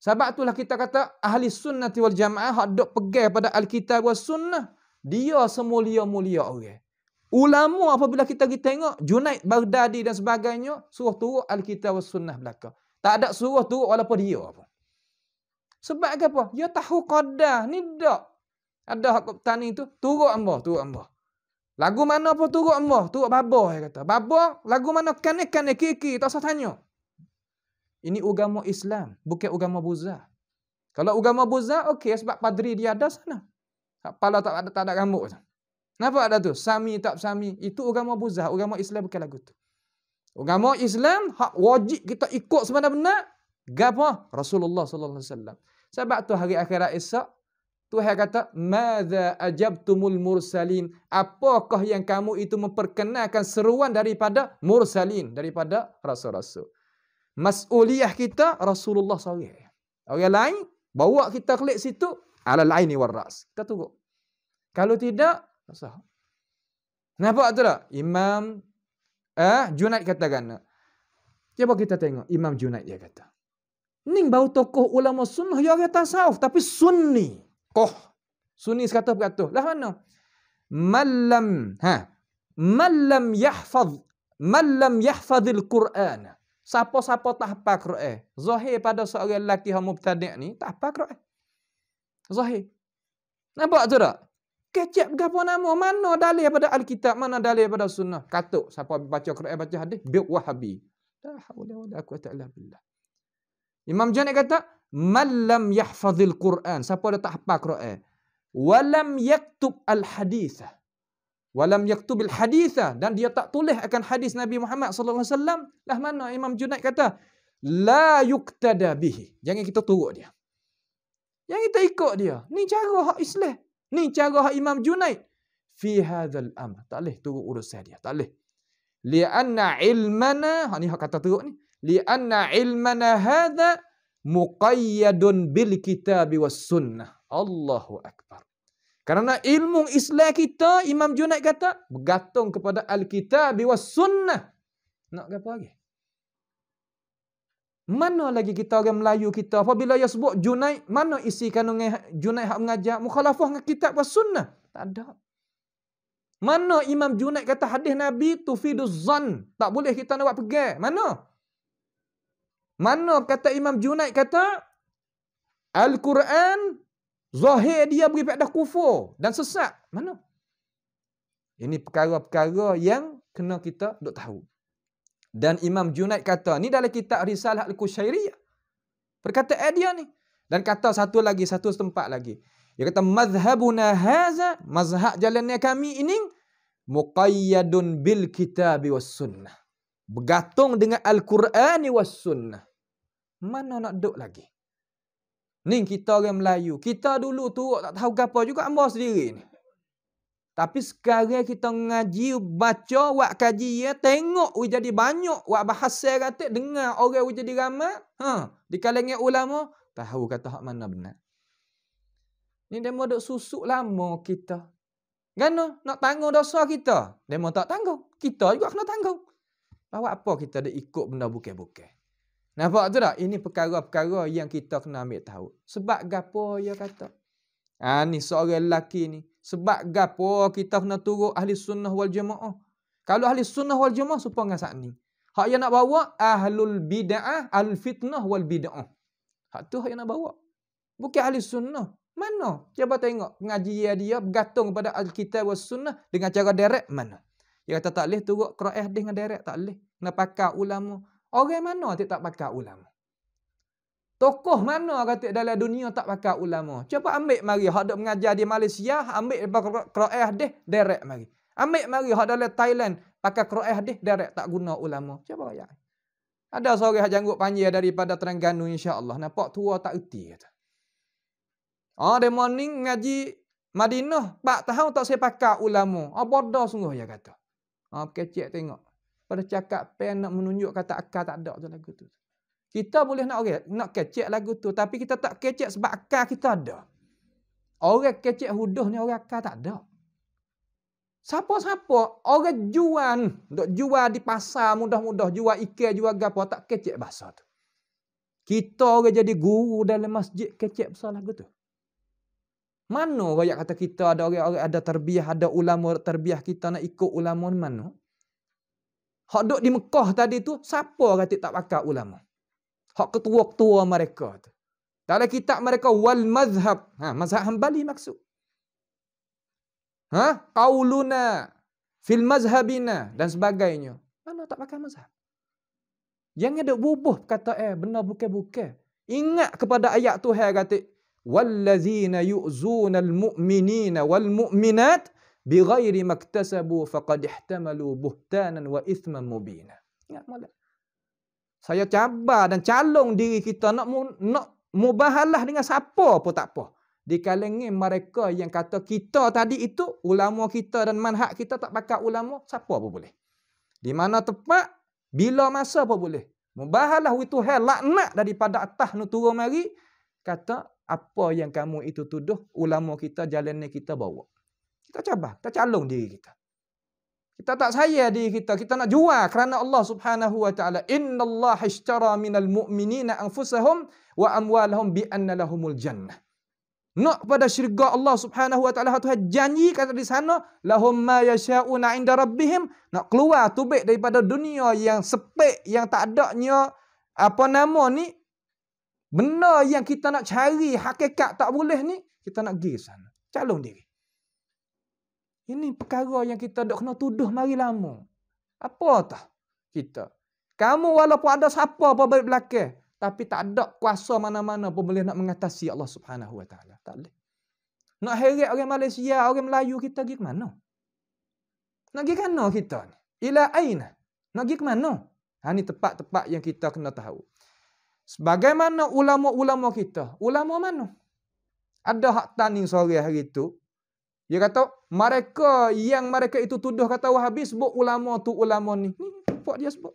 S2: Sebab itulah kita kata, ahli sunnah tiwal jamaah, hadduk pegai pada al-kitab wa sunnah. Dia semulia-mulia orang. Ulama apabila kita pergi tengok, Junaid, Baghdadi dan sebagainya, suruh turut al-kitab wa sunnah belakang. Tak ada suruh turut walaupun dia pun. Sebab apa? Dia tahu qadah. Ni tak. Ada hak petani tu turuk ambah, turuk ambah. Lagu mana pun turuk ambah? Turuk babah dia kata. Babah, lagu mana kanekan ni kiki, tak usah tanya. Ini agama Islam, bukan agama buza. Kalau agama buza, okey sebab padri dia ada sana. Tak pala tak ada tak ada rambut. Kenapa ada tu? Sami tak sami. Itu agama buza, agama Islam bukan lagu tu. Agama Islam hak wajib kita ikut sebenar-benar gapo Rasulullah sallallahu alaihi wasallam. Sebab tu hari akhirat esok Tuhan kata, "Madza ajabtumul mursalin?" Apakah yang kamu itu memperkenalkan seruan daripada mursalin, daripada rasul-rasul? Masuliah kita Rasulullah SAW. Orang lain bawa kita kelik situ, alal aini war ras. Kita tunggu. Kalau tidak, sah. Nampak tu tak? Imam eh Junaid katakan. Cuba kita tengok Imam Junaid dia kata. Ning bau tokoh ulama sunnah ya yang kata sauf tapi sunni kokoh. Sunni 100%. Lah mana? Malam ha. Malam yahfaz malam yahfazil Quran. Siapa-siapa tak hafal Quran. Zahir pada seorang lelaki yang mubtadi' ni tak hafal Quran. Zahir. Nampak tu tak? Kecap gapo nama? Mana dalil pada Alkitab? Mana dalil pada sunnah? Katuk siapa baca Quran baca hadis bid Wahabi. La haula wala quwwata illa billah. Imam Janik kata, man lam yahfazil Quran siapa dah tak hafal Quran walam yaktub al haditha walam yaktub al haditha dan dia tak tulis akan hadis Nabi Muhammad sallallahu alaihi wasallam lah mana Imam Junaid kata la yuktada bihi jangan kita turut dia yang kita ikut dia ni cara hak Islam ni cara hak Imam Junaid fi hadzal am tak leh turut urusan dia tak leh li anna ilmana ha ni hak kata turut ni li anna ilmana hadza muqayyadun bil kitabi was sunnah. Allahu akbar. Karena ilmu Islam kita, Imam Junaid kata, bergantung kepada Al-Kitabi wa Sunnah. Nak kata lagi? Mana lagi kita orang Melayu kita? Apabila dia sebut Junaid, mana isi kandungan Junaid hak mengajar? Mukhalafah dengan kitab wa Sunnah? Tak ada. Mana Imam Junaid kata hadis Nabi tu fidu zan. Tak boleh kita nak buat pegang. Mana? Mana kata Imam Junaid kata Al-Quran zahir dia bagi faedah kufur dan sesak Mana? Ini perkara-perkara yang kena kita duk tahu. Dan Imam Junaid kata, ini dalam kitab Risalah Al-Qushairiyah. Perkataan eh, dia ni. Dan kata satu lagi, satu tempat lagi. Dia kata mazhabuna haza, mazhab jalannya kami ini muqayyadun bil kitabi was sunnah. Bergantung dengan Al-Quran ni was sunnah. Mana nak duduk lagi? Ni kita orang Melayu. Kita dulu tu tak tahu apa juga ambah sendiri ni. Tapi sekarang kita ngaji, baca, buat kaji, ya, tengok jadi banyak, buat bahasa kata, dengar orang jadi ramai, ha, di kalangan ulama, tahu kata hak mana benar. Ni dia mau duduk susuk lama kita. Kenapa? Nak tanggung dosa kita. Dia mau tak tanggung. Kita juga kena tanggung. Bawa apa kita ada ikut benda bukan-bukan. Nampak tu tak? Ini perkara-perkara yang kita kena ambil tahu. Sebab gapo ya kata. Ha, ni seorang lelaki ni. Sebab gapo kita kena turut ahli sunnah wal jemaah. Kalau ahli sunnah wal jemaah, supaya dengan saat ni. Hak yang nak bawa, ahlul bida'ah, ahlul fitnah wal bida'ah. Hak tu hak yang nak bawa. Bukan ahli sunnah. Mana? Coba tengok. Ngaji dia, dia bergantung kepada Alkitab wa sunnah dengan cara direct. Mana? Dia kata tak boleh turut Quran hadis dengan direct. Tak boleh. Kena pakar ulama. Orang mana dia tak pakai ulama? Tokoh mana kata dalam dunia tak pakai ulama? Cuba ambil mari hak dok mengajar di Malaysia, ambil pakai Quran hadis direct mari. Ambil mari hak dalam Thailand pakai Quran deh direct tak guna ulama. Cuba ya. Ada seorang yang janggut panjang daripada Terengganu insya-Allah. Nampak tua tak erti kata. oh, ah, the morning ngaji Madinah, Pak tahu tak saya pakai ulama. oh, bodoh sungguh ya kata. oh, kecek tengok pada cakap pen nak menunjuk kata akal tak ada tu lagu tu. Kita boleh nak okay, nak kecek lagu tu tapi kita tak kecek sebab akal kita ada. Orang kecek huduh ni orang akal tak ada. Siapa-siapa orang jual, dok jual di pasar mudah-mudah jual ikan jual gapo tak kecek bahasa tu. Kita orang jadi guru dalam masjid kecek pasal lagu tu. Mana rakyat kata kita ada orang-orang ada terbiah, ada ulama terbiah kita nak ikut ulama mana? Hak duduk di Mekah tadi tu, siapa kata tak pakai ulama? Hak ketua-ketua mereka tu. Dalam kitab mereka, wal mazhab. Ha, mazhab hambali maksud. Ha? Qawluna. Fil mazhabina. Dan sebagainya. Mana tak pakai mazhab? Jangan ada bubuh kata eh, benar buka-buka. Ingat kepada ayat tu, hai kata, Wallazina yu'zuna al-mu'minina wal-mu'minat bighairi maktasabu faqad ihtamalu buhtanan wa ithman mubina. Ingat molek. Saya cabar dan calung diri kita nak mu, nak mubahalah dengan siapa pun tak apa. Dikalengi mereka yang kata kita tadi itu ulama kita dan manhak kita tak pakai ulama, siapa pun boleh. Di mana tempat, bila masa pun boleh. Mubahalah itu hal laknat daripada atas nu turun mari kata apa yang kamu itu tuduh ulama kita jalan kita bawa. Kita cabar, kita calung diri kita. Kita tak sayang diri kita, kita nak jual kerana Allah Subhanahu wa taala, "Innallaha ishtara minal mu'minina anfusahum wa amwalahum bi anna lahumul jannah." Nak pada syurga Allah Subhanahu wa taala Tuhan janji kata di sana, "Lahum ma yasha'una 'inda rabbihim." Nak keluar tubik daripada dunia yang sepek, yang tak ada nya apa nama ni? Benda yang kita nak cari hakikat tak boleh ni, kita nak gi sana. Calung diri. Ini perkara yang kita dok kena tuduh mari lama. Apa tah kita? Kamu walaupun ada siapa apa balik belakang, tapi tak ada kuasa mana-mana pun boleh nak mengatasi Allah Subhanahu Wa Taala. Tak boleh. Nak heret orang Malaysia, orang Melayu kita pergi ke mana? Nak pergi ke mana kita ni? Ila aina? Nak pergi ke mana? Ha ni tempat-tempat yang kita kena tahu. Sebagaimana ulama-ulama kita, ulama mana? Ada hak tanding sore hari itu, dia kata, mereka yang mereka itu tuduh kata Wahabi sebut ulama tu ulama ni. Ni buat dia sebut.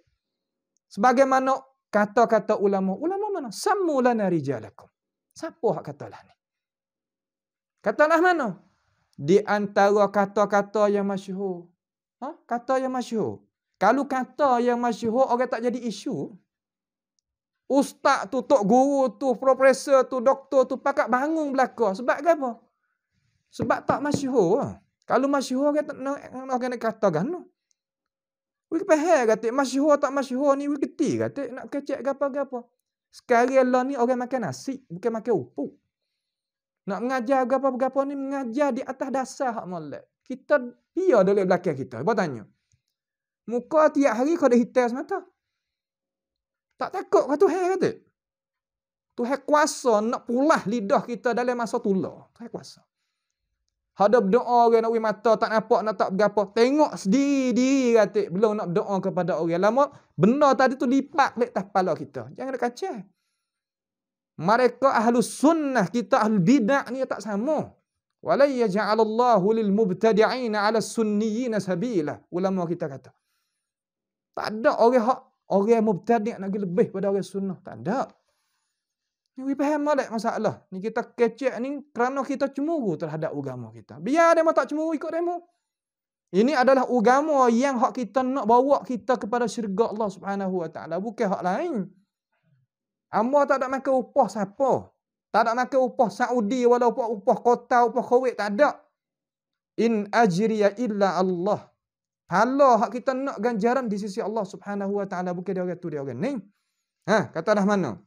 S2: Sebagaimana kata-kata ulama. Ulama mana? Sammulana rijalakum. Siapa kata lah ni? kata lah mana? Di antara kata-kata yang masyhur. Ha? Kata yang masyhur. Kalau kata yang masyhur orang tak jadi isu. Ustaz tu, tok guru tu, profesor tu, doktor tu pakak bangun belakang Sebab apa? Sebab tak masyhur. Kalau masyhur kita nak nak kena kata kan. Wi kepeh kata masyhur tak masyhur ni wi keti kata nak kecek gapo-gapo. Sekali Allah ni orang makan nasi bukan makan upu. Nak mengajar gapo-gapo ni mengajar di atas dasar hak molek. Kita pia dalam belakang kita. Apa tanya? Muka tiap hari kau dah hitam semata. Tak takut tu Tuhan kata. Tuhan kuasa nak pulah lidah kita dalam masa tular. Tuhan kuasa. Ada berdoa orang nak mata tak nampak nak tak bergapa. Tengok sendiri-diri kata belum nak berdoa kepada orang. Lama benda tadi tu lipat balik atas kepala kita. Jangan ada kacau. Mereka ahlu sunnah kita ahlu bidah ni tak sama. Walayya ja'alallahu lil mubtadi'ina ala sunniyina sabila. Ulama kita kata. Tak ada orang hak. Orang mubtadi' nak lebih pada orang sunnah. Tak ada. Ni faham molek masalah. Ni kita kecek ni kerana kita cemburu terhadap agama kita. Biar demo tak cemburu ikut demo. Ini adalah agama yang hak kita nak bawa kita kepada syurga Allah Subhanahu Wa Taala bukan hak lain. Amba tak ada makan upah siapa. Tak ada makan upah Saudi walaupun upah kota upah Kuwait tak ada. In ajriya illa Allah. Pala hak kita nak ganjaran di sisi Allah Subhanahu Wa Taala bukan dia orang tu dia orang ni. Ha, kata dah mana?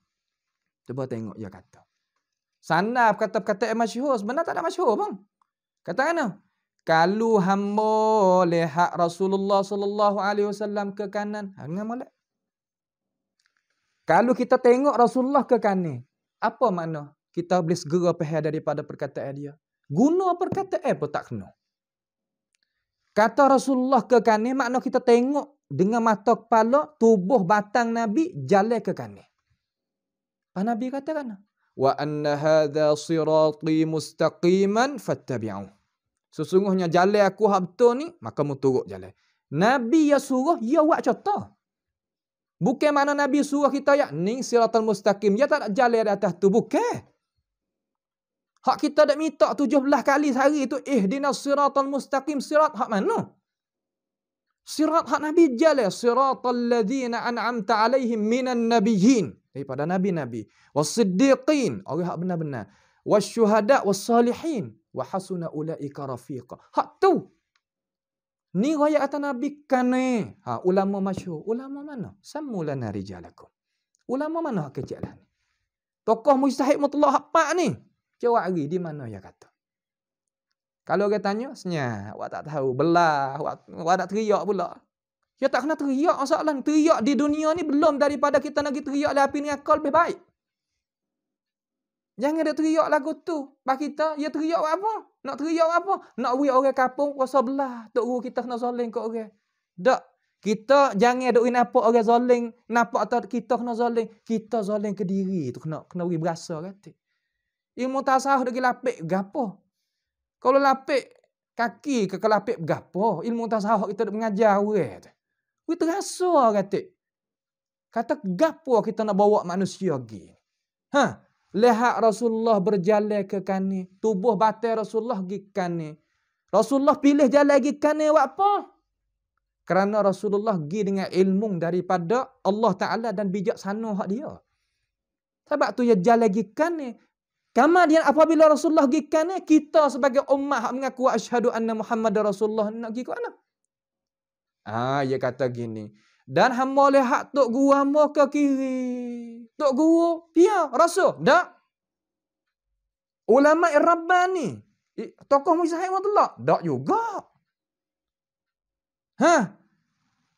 S2: Cuba tengok dia kata. Sanaf kata perkataan masyhur sebenarnya tak ada masyhur pun. Kata mana? Kalau hamba lihat Rasulullah sallallahu alaihi wasallam ke kanan, ha, dengan molek. Kalau kita tengok Rasulullah ke kanan, apa makna? Kita boleh segera faham daripada perkataan dia. Guna perkataan apa tak kena. Kata Rasulullah ke kanan makna kita tengok dengan mata kepala tubuh batang Nabi jalan ke kanan. Ah, Nabi katakan.
S1: Wa anna hadha sirati
S2: mustaqiman fattabi'u. Sesungguhnya jalan aku hak betul ni, maka mu turut jalan. Nabi yang suruh, ya buat cerita. Bukan mana Nabi suruh kita ya, ni siratul mustaqim. Ya tak ada jalan di atas tu, bukan. Hak kita dah minta 17 kali sehari tu, eh dinas siratul mustaqim, sirat hak mana? Sirat hak Nabi jale sirat alladhina an'amta alaihim minan nabiyyin. Daripada Nabi-Nabi. Wasiddiqin. Orang hak benar-benar. Wasyuhada wasalihin. Wahasuna ula'ika rafiqa. Hak tu. Ni raya atas Nabi kan Ha, ulama masyur. Ulama mana? Sammulana rijalakum. Ulama mana hak kecil lah Tokoh mujtahid mutlak hak pak ni. Cewak lagi di mana ya kata. Kalau orang tanya, senyap. Awak tak tahu. Belah. Awak, tak nak teriak pula. Kita ya, tak kena teriak masalah ni. Teriak di dunia ni belum daripada kita nak teriak oleh api dengan kau lebih baik. Jangan dia teriak lagu tu. Bah kita, dia ya teriak apa? Nak teriak apa? Nak wik orang kapung, rasa belah. Tok guru kita kena zoling ke orang. Tak. Kita jangan duk nampak orang zoling. Nampak atau kita kena zoling. Kita zoling ke diri tu. Kena, kena wik berasa kan? Ilmu tasawuf dia lapik. Gapoh. Kalau lapik kaki ke kelapik bergapa, ilmu tasawuf kita nak mengajar orang. tu rasa katik. Kata gapo kita nak bawa manusia pergi. Ha? Lihat Rasulullah berjalan ke kani. Tubuh batal Rasulullah pergi ke Rasulullah pilih jalan pergi ke kani buat apa? Kerana Rasulullah pergi dengan ilmu daripada Allah Ta'ala dan bijaksana hak dia. Sebab tu dia jalan pergi ke Kemudian apabila Rasulullah pergi kan kita sebagai umat hak mengaku asyhadu anna Muhammad Rasulullah nak pergi ke mana? Ah, dia kata gini. Dan hamba oleh hak tok guru hamba ke kiri. Tok guru, pia ya, rasul, dak? Ulama Rabbani, tokoh mujtahid Abdullah, dak juga. Ha,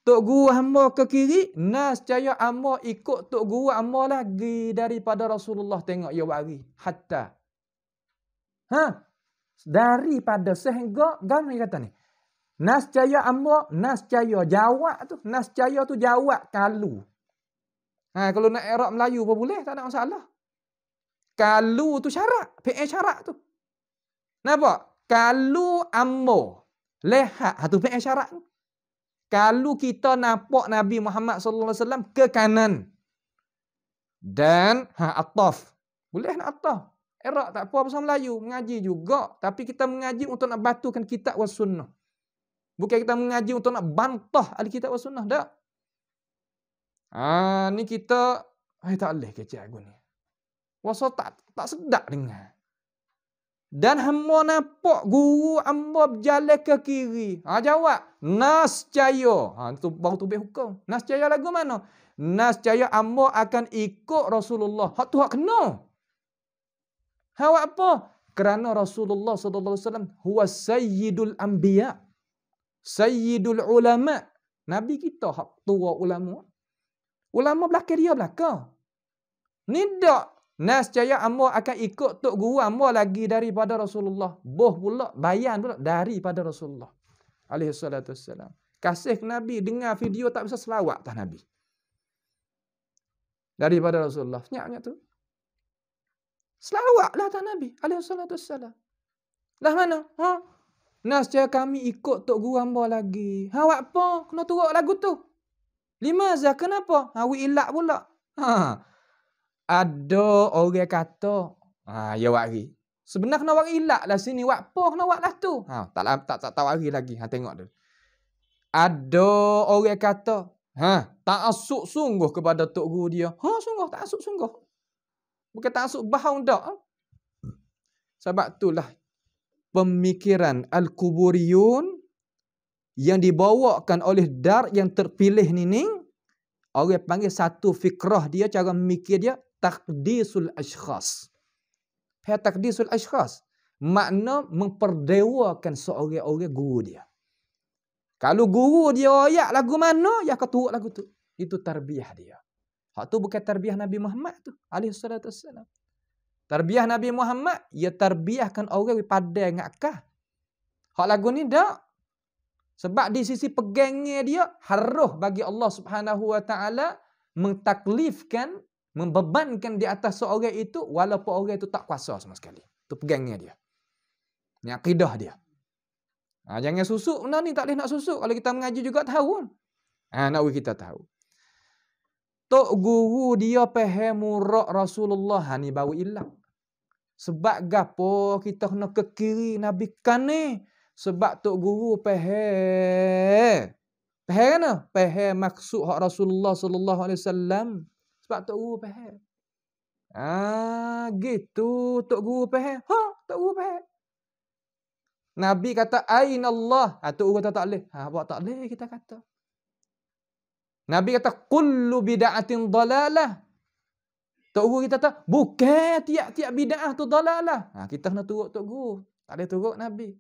S2: Tok guru hamba ke kiri, nas caya hamba ikut tok guru hamba lagi daripada Rasulullah tengok ia wari. Hatta. Ha? Daripada sehingga, kan dia kata ni. Nas caya hamba, nas caya jawab tu. Nas caya tu jawab kalu. Ha, kalau nak erat Melayu pun boleh, tak ada masalah. Kalu tu syarat. PA syarat tu. Nampak? Kalu hamba. Lehat. Itu PA ha, syarat tu kalau kita nampak Nabi Muhammad sallallahu alaihi wasallam ke kanan dan ha ataf boleh nak ataf Iraq tak apa bahasa Melayu mengaji juga tapi kita mengaji untuk nak batukan kitab was sunnah bukan kita mengaji untuk nak bantah alkitab was sunnah dak ha ni kita ai tak leh ke cikgu ni Wasa tak tak sedap dengar dan hamba nampak guru hamba berjalan ke kiri. Ha, jawab. Nas caya. Ha, tu, baru tu baik hukum. Nas caya lagu mana? Nas caya hamba akan ikut Rasulullah. Hak tu hak kena. Hak apa? Kerana Rasulullah sallallahu SAW. Huwa sayyidul anbiya. Sayyidul ulama. Nabi kita hak tua ulama. Ulama belakang dia belakang. Ni tak Nas caya ambo akan ikut tok guru ambo lagi daripada Rasulullah. Boh pula bayan pula daripada Rasulullah. Alaihi salatu wasalam. Kasih ke Nabi dengar video tak bisa selawat tah Nabi.
S1: Daripada Rasulullah.
S2: Senyapnya tu. Selawatlah tah Nabi. Alaihi salatu wasalam. Lah mana? Ha? Nas caya kami ikut tok guru ambo lagi. Ha apa? Kena turut lagu tu. Lima za kenapa? Ha wi ilak pula. Ha. Ado, orang kata ha ya wari sebenarnya wari ilat lah sini wak apa kena wak lah tu ha tak tak lah, tak, tak tahu hari lagi ha tengok dulu Ado, orang kata ha tak asuk sungguh kepada tok guru dia ha sungguh tak asuk sungguh bukan tak asuk bahau dak ha? sebab itulah pemikiran al-kuburiyun yang dibawakan oleh dar yang terpilih nining orang panggil satu fikrah dia cara mikir dia takdisul ashkhas. Pihak takdisul ashkhas. Makna memperdewakan seorang-orang guru dia. Kalau guru dia ayak lagu mana, ya kata tuak lagu tu. Itu tarbiah dia. Hak tu bukan tarbiah Nabi Muhammad tu. Alayhi salatu wassalam. Tarbiah Nabi Muhammad, Ya tarbiahkan orang pada dengan akah. Hak lagu ni tak. Sebab di sisi pegangnya dia, haruh bagi Allah subhanahu wa ta'ala mentaklifkan membebankan di atas seorang itu walaupun orang itu tak kuasa sama sekali. Itu pegangnya dia. Ini akidah dia. Ha, jangan susuk. Benda ni tak boleh nak susuk. Kalau kita mengaji juga tahu. Kan. Ha, nak bagi kita tahu. Tok guru dia pahamu rak Rasulullah. Ha, ni baru hilang. Sebab gapo kita kena ke kiri Nabi kan ni. Sebab tok guru pehe, pehe kan? Pehe maksud Rasulullah sallallahu alaihi wasallam sebab tok guru faham. Ah, gitu tok guru faham. Ha, tok guru faham. Nabi kata ain Allah. Ha, tok guru kata tak leh. Ha, buat tak
S3: leh kita kata.
S2: Nabi kata kullu bid'atin dalalah. Tok guru kita kata bukan tiap-tiap bid'ah tu dalalah. Ha, kita kena turut tok guru. Tak leh turut Nabi.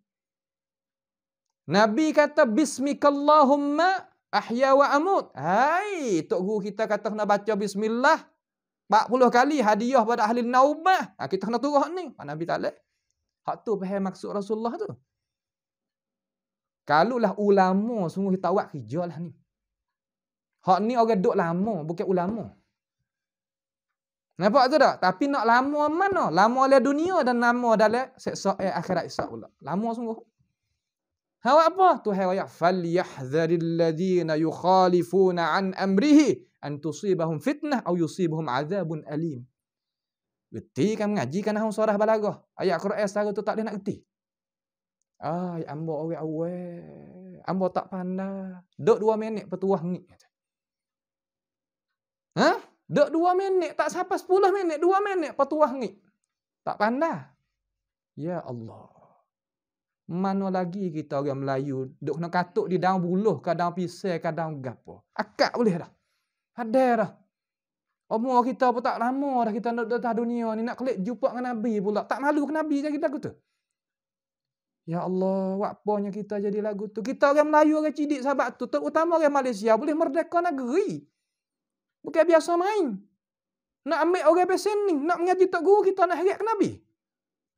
S2: Nabi kata bismikallahumma Ahya wa amut. Hai, Tok Guru kita kata kena baca bismillah. 40 kali hadiah pada ahli naubah. Ha, kita kena turut ni. Ha, Nabi Ta'ala. Hak tu pahal maksud Rasulullah tu. Kalau lah ulama semua kita buat kerja lah ni. Hak ni orang duduk lama, bukan ulama. Nampak tu tak? Tapi nak lama mana? Lama oleh dunia dan lama dalam seksa eh, akhirat isa pula. Lama sungguh. Hal apa? Tuhan ayat fal yahdharil ladina yukhalifuna an amrihi an tusibahum fitnah aw yusibahum adzabun alim. Geti kan mengaji kan hang surah balaghah. Ayat Quran secara tu tak boleh nak geti. Ai ambo orang awal. Ambo tak pandai. Dok 2 minit petuah ngik Ha? Dok 2 minit tak sampai 10 minit, 2 minit petuah ngik. Tak pandai. Ya Allah mana lagi kita orang Melayu duk kena katuk di daun buluh, kadang pisai, kadang gapo. Akak boleh dah. Ada dah. Umur kita pun tak lama dah kita nak datang dunia ni nak kelik jumpa dengan nabi pula. Tak malu ke nabi kan kita aku tu? Ya Allah, waktunya kita jadi lagu tu. Kita orang Melayu orang cidik sahabat tu, terutama orang Malaysia boleh merdeka negeri. Bukan biasa main. Nak ambil orang pesen ni, nak mengaji tok guru kita nak heret ke nabi.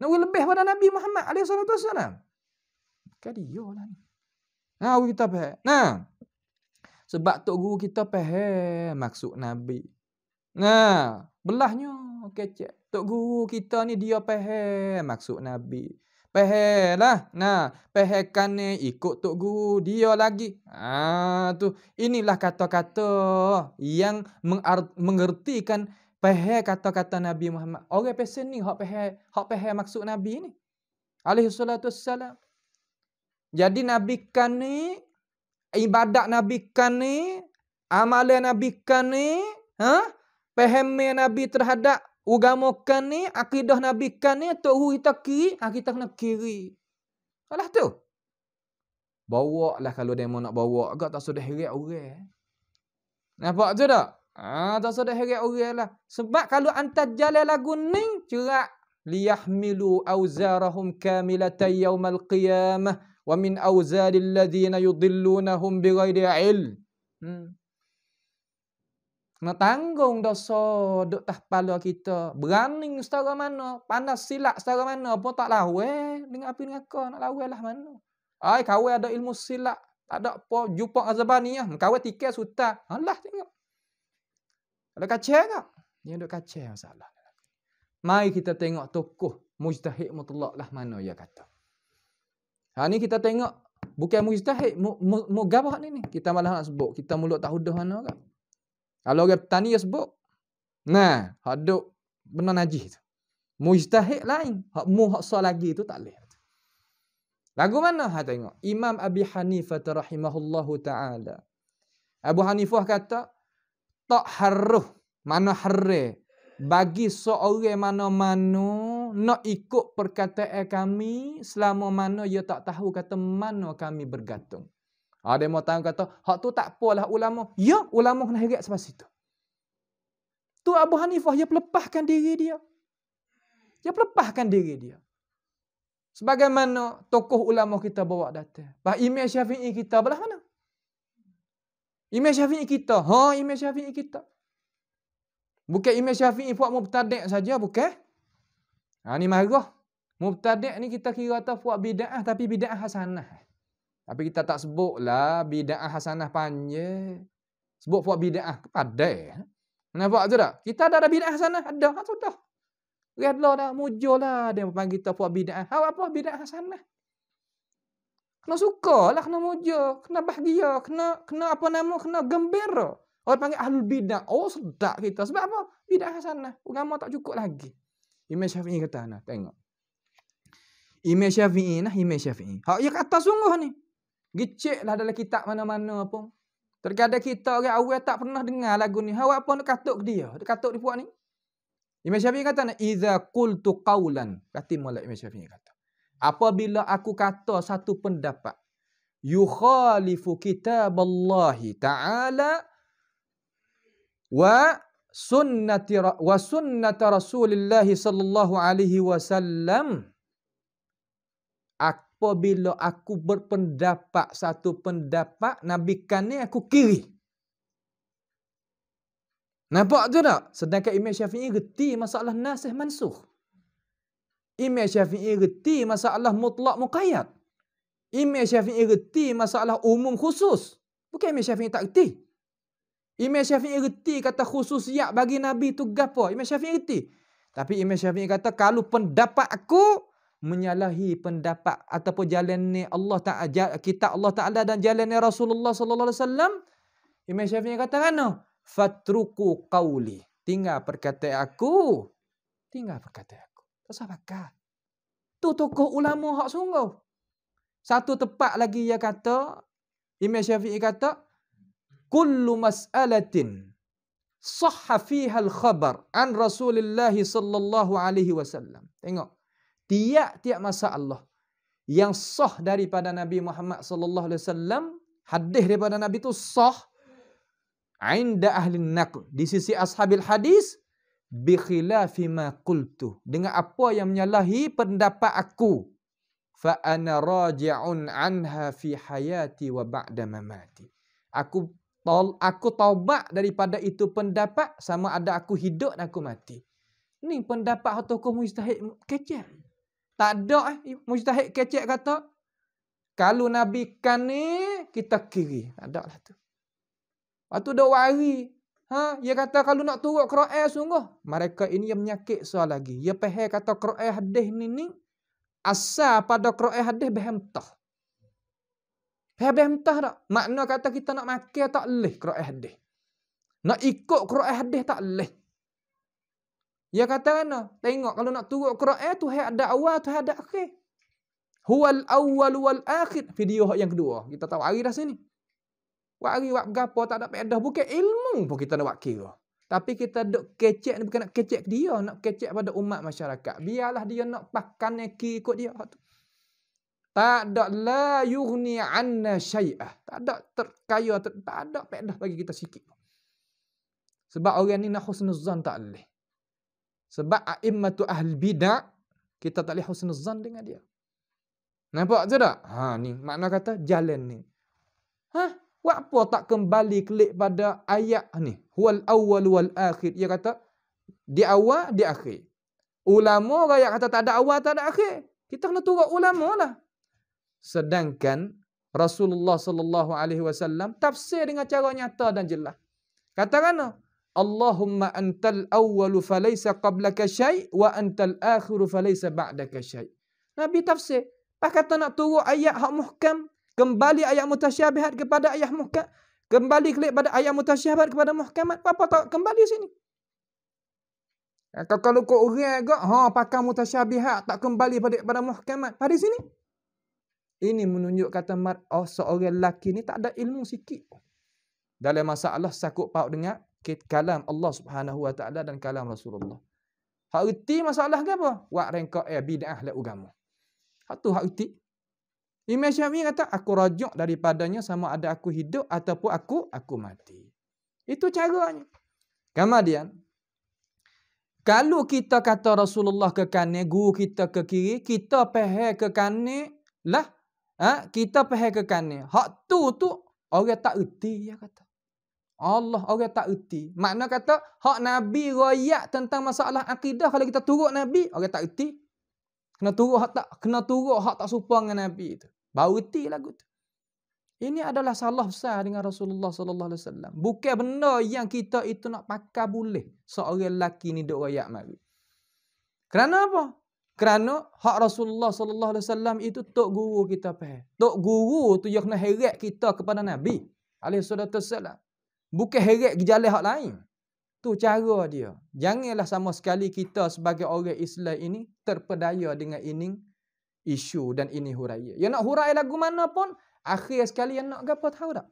S2: Nak lebih pada Nabi Muhammad alaihi salatu wasallam. Kan dia lah ni. Ha, awak kita faham. Nah. Sebab tu guru kita faham maksud Nabi. Nah, belahnya kecek. Okay, tok guru kita ni dia faham maksud Nabi. lah. Nah, pehekan ni ikut Tok Guru dia lagi. Ah tu. Inilah kata-kata yang mengertikan pehe kata-kata Nabi Muhammad. Orang pesen ni hak pehe, hak pehe maksud Nabi ni. Alaihi salatu wassalam. Jadi Nabi kan ni, ibadat Nabi kan ni, amalan Nabi kan ni, ha? pahami Nabi terhadap agama kan ni, akidah Nabi kan ni, untuk huwi kita ha, kiri, kita kena kiri. Alah tu.
S1: Bawa lah kalau dia nak
S2: bawa. Agak tak sudah heret orang. Eh. Nampak tu tak? Ha, tak sudah heret orang lah. Sebab kalau antar jalan lagu ni, cerak. Liyahmilu awzarahum kamilatan yawmal qiyamah wa min awzali alladhina yudhillunahum bighairi ilm hmm. nak tanggung dosa duk tah pala kita berani setara mana pandai silat setara mana apa tak lahu eh dengan api neraka nak lahu lah mana ai kau ada ilmu silat tak ada apa jumpa azabaniah kau tiket sultan alah tengok ada kacau tak? Yang ada kacau masalah. Mari kita tengok tokoh mujtahid mutlak lah mana dia kata. Ha ni kita tengok bukan mujtahid mugabah ni ni. Kita malah nak sebut kita mulut tak hudah mana kan. Kalau orang petani dia sebut nah haduk benar najis tu. Mujtahid lain, hak mu hak sah lagi tu tak leh. Lagu mana? Ha tengok. Imam Abi Hanifah rahimahullahu taala. Abu Hanifah kata tak haruh Mana harruh? Bagi seorang mana-mana nak ikut perkataan kami selama mana ia tak tahu kata mana kami bergantung. Ada ha, yang tahu kata, hak tu tak apalah ulama. Ya, ulama kena heret sebab situ. Tu Abu Hanifah, ia pelepahkan diri dia. Ia pelepahkan diri dia. Sebagaimana tokoh ulama kita bawa data, Bah imej syafi'i kita belah mana? Imej syafi'i kita. Ha, imej syafi'i kita. Bukan Imam Syafi'i buat mubtadi' saja, bukan? Ha ni marah. Mubtadi' ni kita kira atas buat bid'ah tapi bid'ah hasanah. Tapi kita tak sebutlah bid'ah hasanah panjang. Sebut buat bid'ah padai. Nampak tu tak? Kita ada ada bid'ah hasanah ada, ha sudah. Redlah dah, mujulah dia panggil kita buat bid'ah. Ha apa bid'ah hasanah? Kena suka lah, kena mujur, kena bahagia, kena kena apa nama, kena gembira. Orang panggil ahlul bidah. Oh sedap kita. Sebab apa? Bidah hasanah. Ugama tak cukup lagi. Imam Syafi'i kata nah, tengok. Imam Syafi'i nah, Imam Syafi'i. Hak ya kata sungguh ni. Gicik lah dalam kitab mana-mana apa? Terkadang kita orang awal tak pernah dengar lagu ni. Hak apa nak katuk dia? Dia katuk dia buat ni. Imam Syafi'i kata nah, "Idza qultu qawlan", kata mula Imam Syafi'i kata. Apabila aku kata satu pendapat yukhalifu kitaballahi ta'ala wa sunnati wa sunnata Rasulullah sallallahu alaihi wasallam apabila aku berpendapat satu pendapat nabi kan ni aku kiri nampak tu tak sedangkan Imam Syafi'i reti masalah nasih mansukh Imam Syafi'i reti masalah mutlak muqayyad Imam Syafi'i reti masalah umum khusus bukan Imam Syafi'i tak reti Imam Syafi'i reti kata khusus ya bagi Nabi tu gapo? Imam Syafi'i reti. Tapi Imam Syafi'i kata kalau pendapat aku menyalahi pendapat ataupun jalan ni Allah Taala kita Allah Taala dan jalan ni Rasulullah sallallahu alaihi wasallam Imam Syafi'i kata kanu fatruku qauli tinggal perkataan aku tinggal perkataan aku pasal apa tu tokoh ulama hak sungguh satu tempat lagi dia kata Imam Syafi'i kata kullu mas'alatin sahha fiha al-khabar an Rasulillah sallallahu alaihi wasallam. Tengok. Tiap-tiap masalah yang sah daripada Nabi Muhammad sallallahu alaihi wasallam, hadis daripada Nabi itu sah Ainda ahli naql di sisi ashabil hadis bi khilafi ma qultu dengan apa yang menyalahi pendapat aku fa ana raji'un anha fi hayati wa ba'da mamati aku Tol aku taubat daripada itu pendapat sama ada aku hidup dan aku mati. Ni pendapat tokoh mujtahid kecil. Tak ada eh mujtahid kecil kata kalau nabi kan ni kita kiri. Tak ada lah tu. Waktu dah wari. Ha, dia kata kalau nak turut Quran sungguh. Mereka ini yang menyakit soal lagi. Dia pahal kata Quran hadis ni ni. Asal pada Quran hadis berhentah. Habis mentah tak? Makna kata kita nak makan tak leh Quran hadis. Nak ikut Quran hadis tak leh. Ya kata kena, tengok kalau nak turun Quran tu hai ada awal tu hai ada akhir. Huwal awal, wal akhir. Video yang kedua. Kita tahu hari dah sini. Buat hari, buat berapa, tak ada pedah. Bukan ilmu pun kita nak buat kira. Tapi kita duk kecek ni bukan nak kecek dia. Nak kecek pada umat masyarakat. Biarlah dia nak pakan neki ikut dia. Tu tak ada la yughni anna syai'ah. Tak ada terkaya, tak ada pedah bagi kita sikit. Sebab orang ni nak husnuzan tak boleh. Sebab a'immatu ahl bidah kita tak boleh husnuzan dengan dia. Nampak tu tak? Ha ni makna kata jalan ni. Ha? Buat apa tak kembali klik pada ayat ni? Huwal awal wal akhir. Dia kata di awal, di akhir. Ulama orang yang kata tak ada awal, tak ada akhir. Kita kena turut ulama lah. Sedangkan Rasulullah sallallahu alaihi wasallam tafsir dengan cara nyata dan jelas. Kata Allahumma antal awwalu falaysa qablaka syai' wa antal akhiru falaysa ba'daka syai'. Nabi tafsir. Pas kata nak turun ayat hak muhkam, kembali ayat mutasyabihat kepada ayat muhkam, kembali kepada ayat mutasyabihat kepada muhkamat, apa tak kembali sini? Kalau kau orang agak, ha, pakai mutasyabihat, tak kembali pada, pada muhkamat. Pada sini, ini menunjuk kata mar oh, seorang lelaki ni tak ada ilmu sikit. Dalam masalah sakut paut dengan kalam Allah Subhanahu Wa Taala dan kalam Rasulullah. Hak erti masalah ke apa? Wak rengkak eh bid'ah lah agama. Hak tu hak erti. Imam Syafi'i kata aku rajuk daripadanya sama ada aku hidup ataupun aku aku mati. Itu caranya. Kemudian kalau kita kata Rasulullah ke kanan, guru kita ke kiri, kita peha ke kanan lah ha, kita perhakikan ni. Hak tu tu orang tak erti dia kata. Allah orang tak erti. Makna kata hak Nabi royak tentang masalah akidah kalau kita turut Nabi orang tak erti. Kena turut hak tak kena turut hak tak serupa dengan Nabi tu. Baru erti lagu tu. Ini adalah salah besar dengan Rasulullah sallallahu alaihi wasallam. Bukan benda yang kita itu nak pakai boleh seorang lelaki ni duk royak mari. Kerana apa? Kerana hak Rasulullah sallallahu alaihi wasallam itu tok guru kita pai. Tok guru tu yang kena heret kita kepada Nabi alaihi salatu wasallam. Bukan heret ke jalan hak lain. Tu cara dia. Janganlah sama sekali kita sebagai orang Islam ini terpedaya dengan ini isu dan ini huraya. Yang nak hurai lagu mana pun, akhir sekali yang nak gapo tahu tak?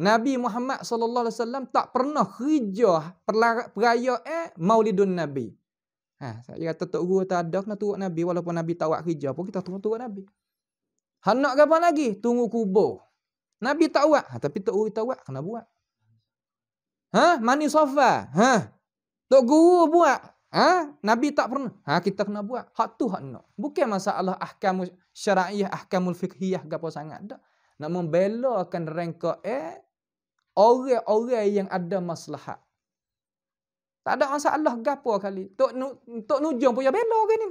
S2: Nabi Muhammad sallallahu alaihi wasallam tak pernah kerja perayaan eh, Maulidun Nabi. Ha, saya kata Tok Guru tak ada kena turut Nabi. Walaupun Nabi tak buat kerja pun kita turut-turut Nabi. Han nak ke apa lagi? Tunggu kubur. Nabi tak buat. Ha, tapi Tok Guru tak buat. Kena buat. Ha? Mani sofa. Ha? Tok Guru buat. Ha? Nabi tak pernah. Ha, kita kena buat. Hak tu hak nak. Bukan masalah ahkam syariah, ahkamul fikhiyah ke apa sangat. Tak. Nak membela akan rangka eh, orang-orang yang ada maslahat. Tak ada masalah gapo kali. Tok nu, tok nujung pun ya bela ke ni.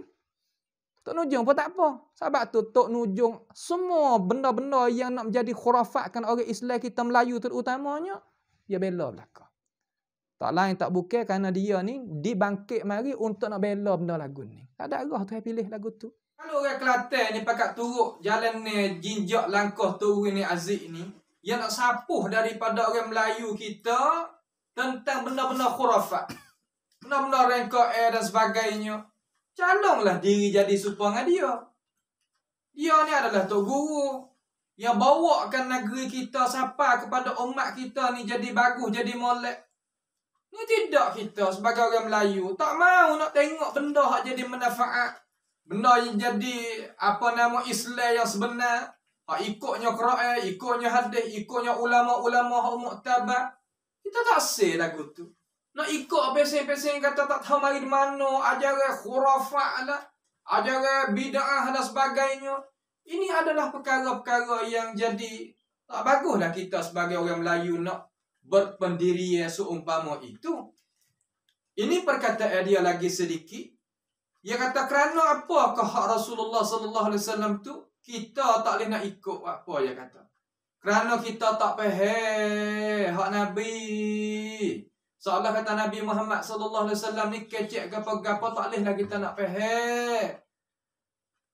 S2: Tok nujung pun tak apa. Sebab tu tok nujung semua benda-benda yang nak menjadi kan orang Islam kita Melayu terutamanya ya bela belaka. Tak lain tak bukan kerana dia ni dibangkit mari untuk nak bela benda lagu ni. Tak ada arah tu pilih lagu tu. Kalau orang Kelantan ni pakat turuk jalan ni jinjak langkah turun ni Aziz ni yang nak sapuh daripada orang Melayu kita tentang benda-benda khurafat. Benda-benda rengkau air dan sebagainya. Calonglah diri jadi supa dengan dia. Dia ni adalah Tok Guru. Yang bawakan negeri kita siapa kepada umat kita ni jadi bagus, jadi molek. Ni tidak kita sebagai orang Melayu. Tak mahu nak tengok benda yang jadi manfaat. Benda yang jadi apa nama Islam yang sebenar. Ha, ikutnya Quran, ikutnya hadis, ikutnya ulama-ulama yang muktabat. Kita tak say lagu tu. Nak ikut pesen-pesen kata tak tahu mari mana. Ajaran khurafat lah. Ajaran bida'ah dan sebagainya. Ini adalah perkara-perkara yang jadi tak bagus lah kita sebagai orang Melayu nak berpendiri seumpama itu. Ini perkataan dia lagi sedikit. Dia kata kerana apakah hak Rasulullah sallallahu alaihi wasallam tu kita tak boleh nak ikut apa dia kata. Kerana kita tak faham hak Nabi. Seolah kata Nabi Muhammad sallallahu alaihi wasallam ni kecek ke apa-apa tak leh lah kita nak faham.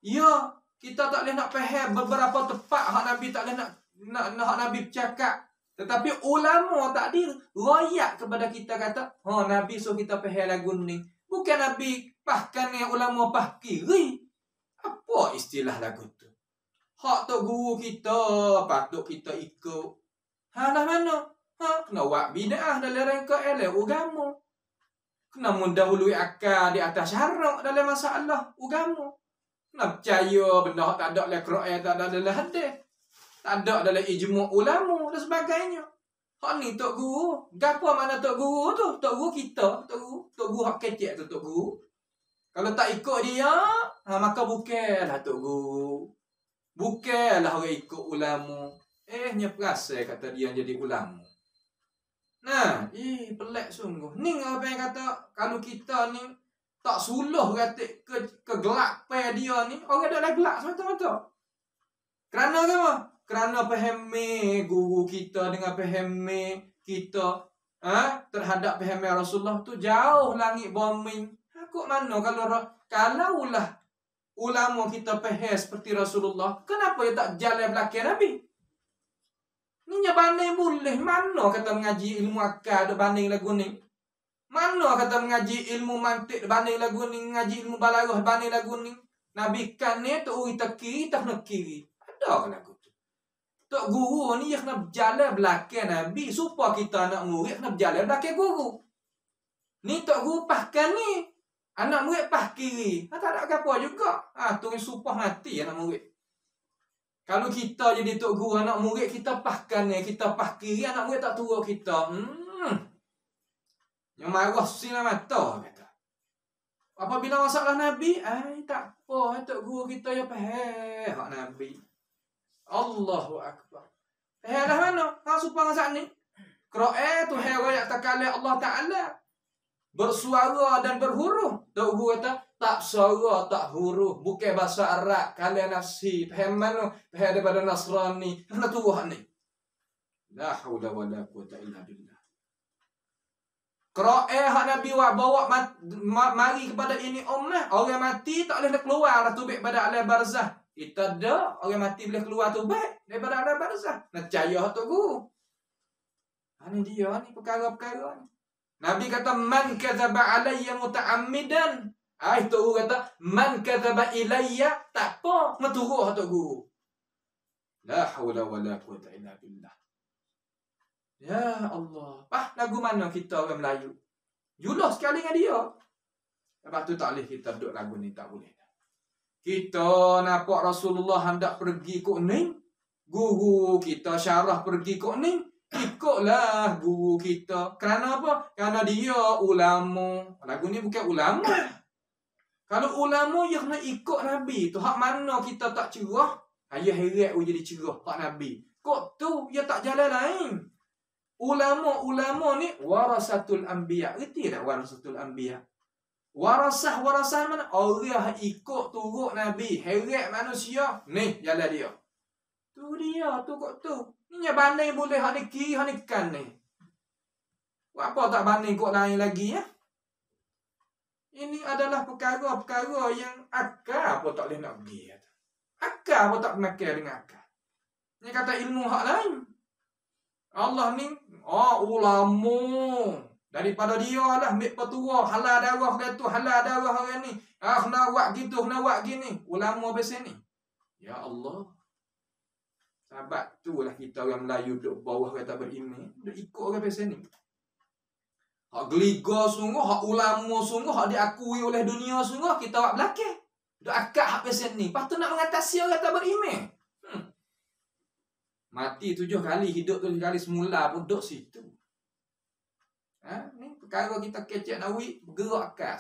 S2: Ya, kita tak leh nak faham beberapa tempat hak Nabi tak leh nak nak, nak hak Nabi cakap. Tetapi ulama takdir di royak kepada kita kata, ha Nabi so kita faham lagu ni. Bukan Nabi pahkan yang ulama pahkiri. Apa istilah lagu Hak tu guru kita patut kita ikut. Ha dah mana? Ha kena buat bid'ah dalam rangka elek agama. Kena mendahului akal di atas syarak dalam masalah agama. Kena percaya benda hak tak ada dalam Quran tak ada dalam hadis. Tak ada dalam ijma' ulama dan sebagainya. Hak ni tok guru, gapo mana tok guru tu? Tok guru kita, tok guru, tok guru hak kecil tu tok guru. Kalau tak ikut dia, ha, maka bukanlah tok guru. Bukanlah orang ikut ulama. Eh, ni perasa kata dia jadi ulama. Nah, eh, pelik sungguh. Ni apa yang kata, kalau kita ni tak suluh kata ke, ke gelak dia ni, orang tak ada gelak semata-mata. Kerana ke apa? Kerana pahami guru kita dengan pahami kita ha? terhadap pahami Rasulullah tu jauh langit bombing. Kok mana kalau kalau lah ulama kita pehes seperti Rasulullah, kenapa dia tak jalan belakang Nabi? Ini banding boleh. Mana kata mengaji ilmu akal ada banding lagu ni? Mana kata mengaji ilmu mantik ada banding lagu ni? Mengaji ilmu balaruh ada banding lagu ni? Nabi kan ni tak uri tak kiri, tak nak kiri. Ada kan aku tu? Tok guru ni yang kena berjalan belakang Nabi. Supaya kita nak murid kena berjalan belakang guru. Ni tok guru pahkan ni. Anak murid pas kiri. Ha, tak ada apa juga. Ha, ah, tu yang supah mati anak murid. Kalau kita jadi tok guru anak murid, kita pas kanan, kita pas kiri, anak murid tak turut kita. Hmm. Yang marah sila mata, kata. Apabila masalah Nabi, ay, tak apa, tok guru kita yang pahal hak Nabi. Allahu Akbar. Pahal dah mana? Ha, supah dengan ni? Kera'ah tu, hera yang takalai Allah Ta'ala bersuara dan berhuruf. Tok Guru kata, tak suara, tak huruf. Bukan bahasa Arab. Kalian nasi. Paham mana? Paham daripada Nasrani. Kenapa Tuhan ni?
S1: La hawla wa la quwata illa billah.
S2: Kera'i hak Nabi wa bawa mari kepada ini umat. Orang mati tak boleh keluar lah tubik pada alam barzah. Kita ada orang mati boleh keluar tubik daripada alam barzah. Nak cahaya tu guru. Ha, ini dia ni perkara-perkara ni. Nabi kata man kadzaba alayya muta'ammidan. Ah itu guru kata man kadzaba ilayya tak apa meturuh tok guru.
S1: La haula wala quwwata illa billah. Ya Allah.
S2: Ah lagu mana kita orang Melayu? Julah sekali dengan dia. Lepas tu tak boleh kita duduk lagu ni tak boleh. Kita nampak Rasulullah hendak pergi ke Ning. Guru kita syarah pergi ke Ning ikutlah guru kita. Kerana apa? Kerana dia ulama. Lagu ni bukan ulama. Kalau ulama yang kena ikut Nabi. Tu hak mana kita tak cerah? Ayah heret pun jadi cerah hak Nabi. Kok tu ya tak jalan lain. Ulama-ulama ni warasatul anbiya. Erti tak warasatul anbiya? Warasah warasah mana? Allah ikut turut Nabi. Heret manusia.
S1: Ni jalan dia.
S2: Tu dia tu kok tu. Ini banding boleh hak ni kiri, hak ni kan ni. Buat apa tak banding kot lain lagi ya? Ini adalah perkara-perkara yang akal apa tak boleh nak pergi. Akal apa tak makan dengan akal.
S1: Ini kata ilmu hak lain.
S2: Allah ni, oh ah, ulamu Daripada dia lah, ambil petua, halal darah dia tu, halal darah orang ni. Ah, nak buat gitu, nak buat gini. Ulamu besi ni.
S1: Ya Allah. Sebab tu lah kita orang Melayu
S2: duduk bawah kata berilmu. Duduk ikut orang pesan ni. Hak geliga sungguh, hak ulama sungguh, hak diakui oleh dunia sungguh, kita buat belakang. Duduk akak hak pesan ni. Lepas tu nak mengatasi orang kata berilmu. Hmm. Mati tujuh kali, hidup tujuh kali semula pun duduk situ. Ha? Ni perkara kita kecek nak wik, bergerak akal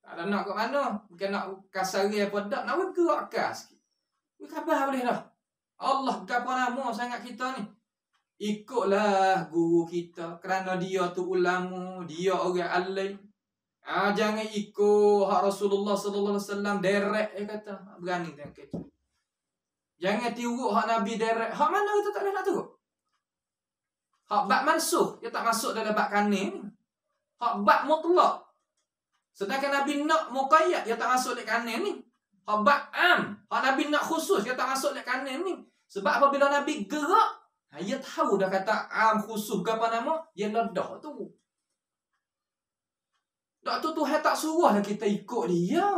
S2: Tak ada nak ke mana. Bukan nak kasari apa tak, nak bergerak akal sikit. khabar boleh dah. Allah kapa nama sangat kita ni. Ikutlah guru kita kerana dia tu ulama, dia orang alim. Ah ha, jangan ikut hak Rasulullah sallallahu alaihi wasallam direct dia kata. Ha, berani dia kata. Jangan tiru hak Nabi direct. Hak mana kita tak boleh nak tiru? Hak bab mansuh, dia tak masuk dalam bab kanin. Hak bab mutlak. Sedangkan Nabi nak muqayyad, dia tak masuk dalam kanin ni. Hak ba'am. Hak Nabi nak khusus. Kata masuk nak kanan ni. Sebab apabila Nabi gerak. Ha, dia tahu dah kata am khusus ke apa nama. Dia ledah tu. tu Tuhan tak suruh lah kita ikut dia.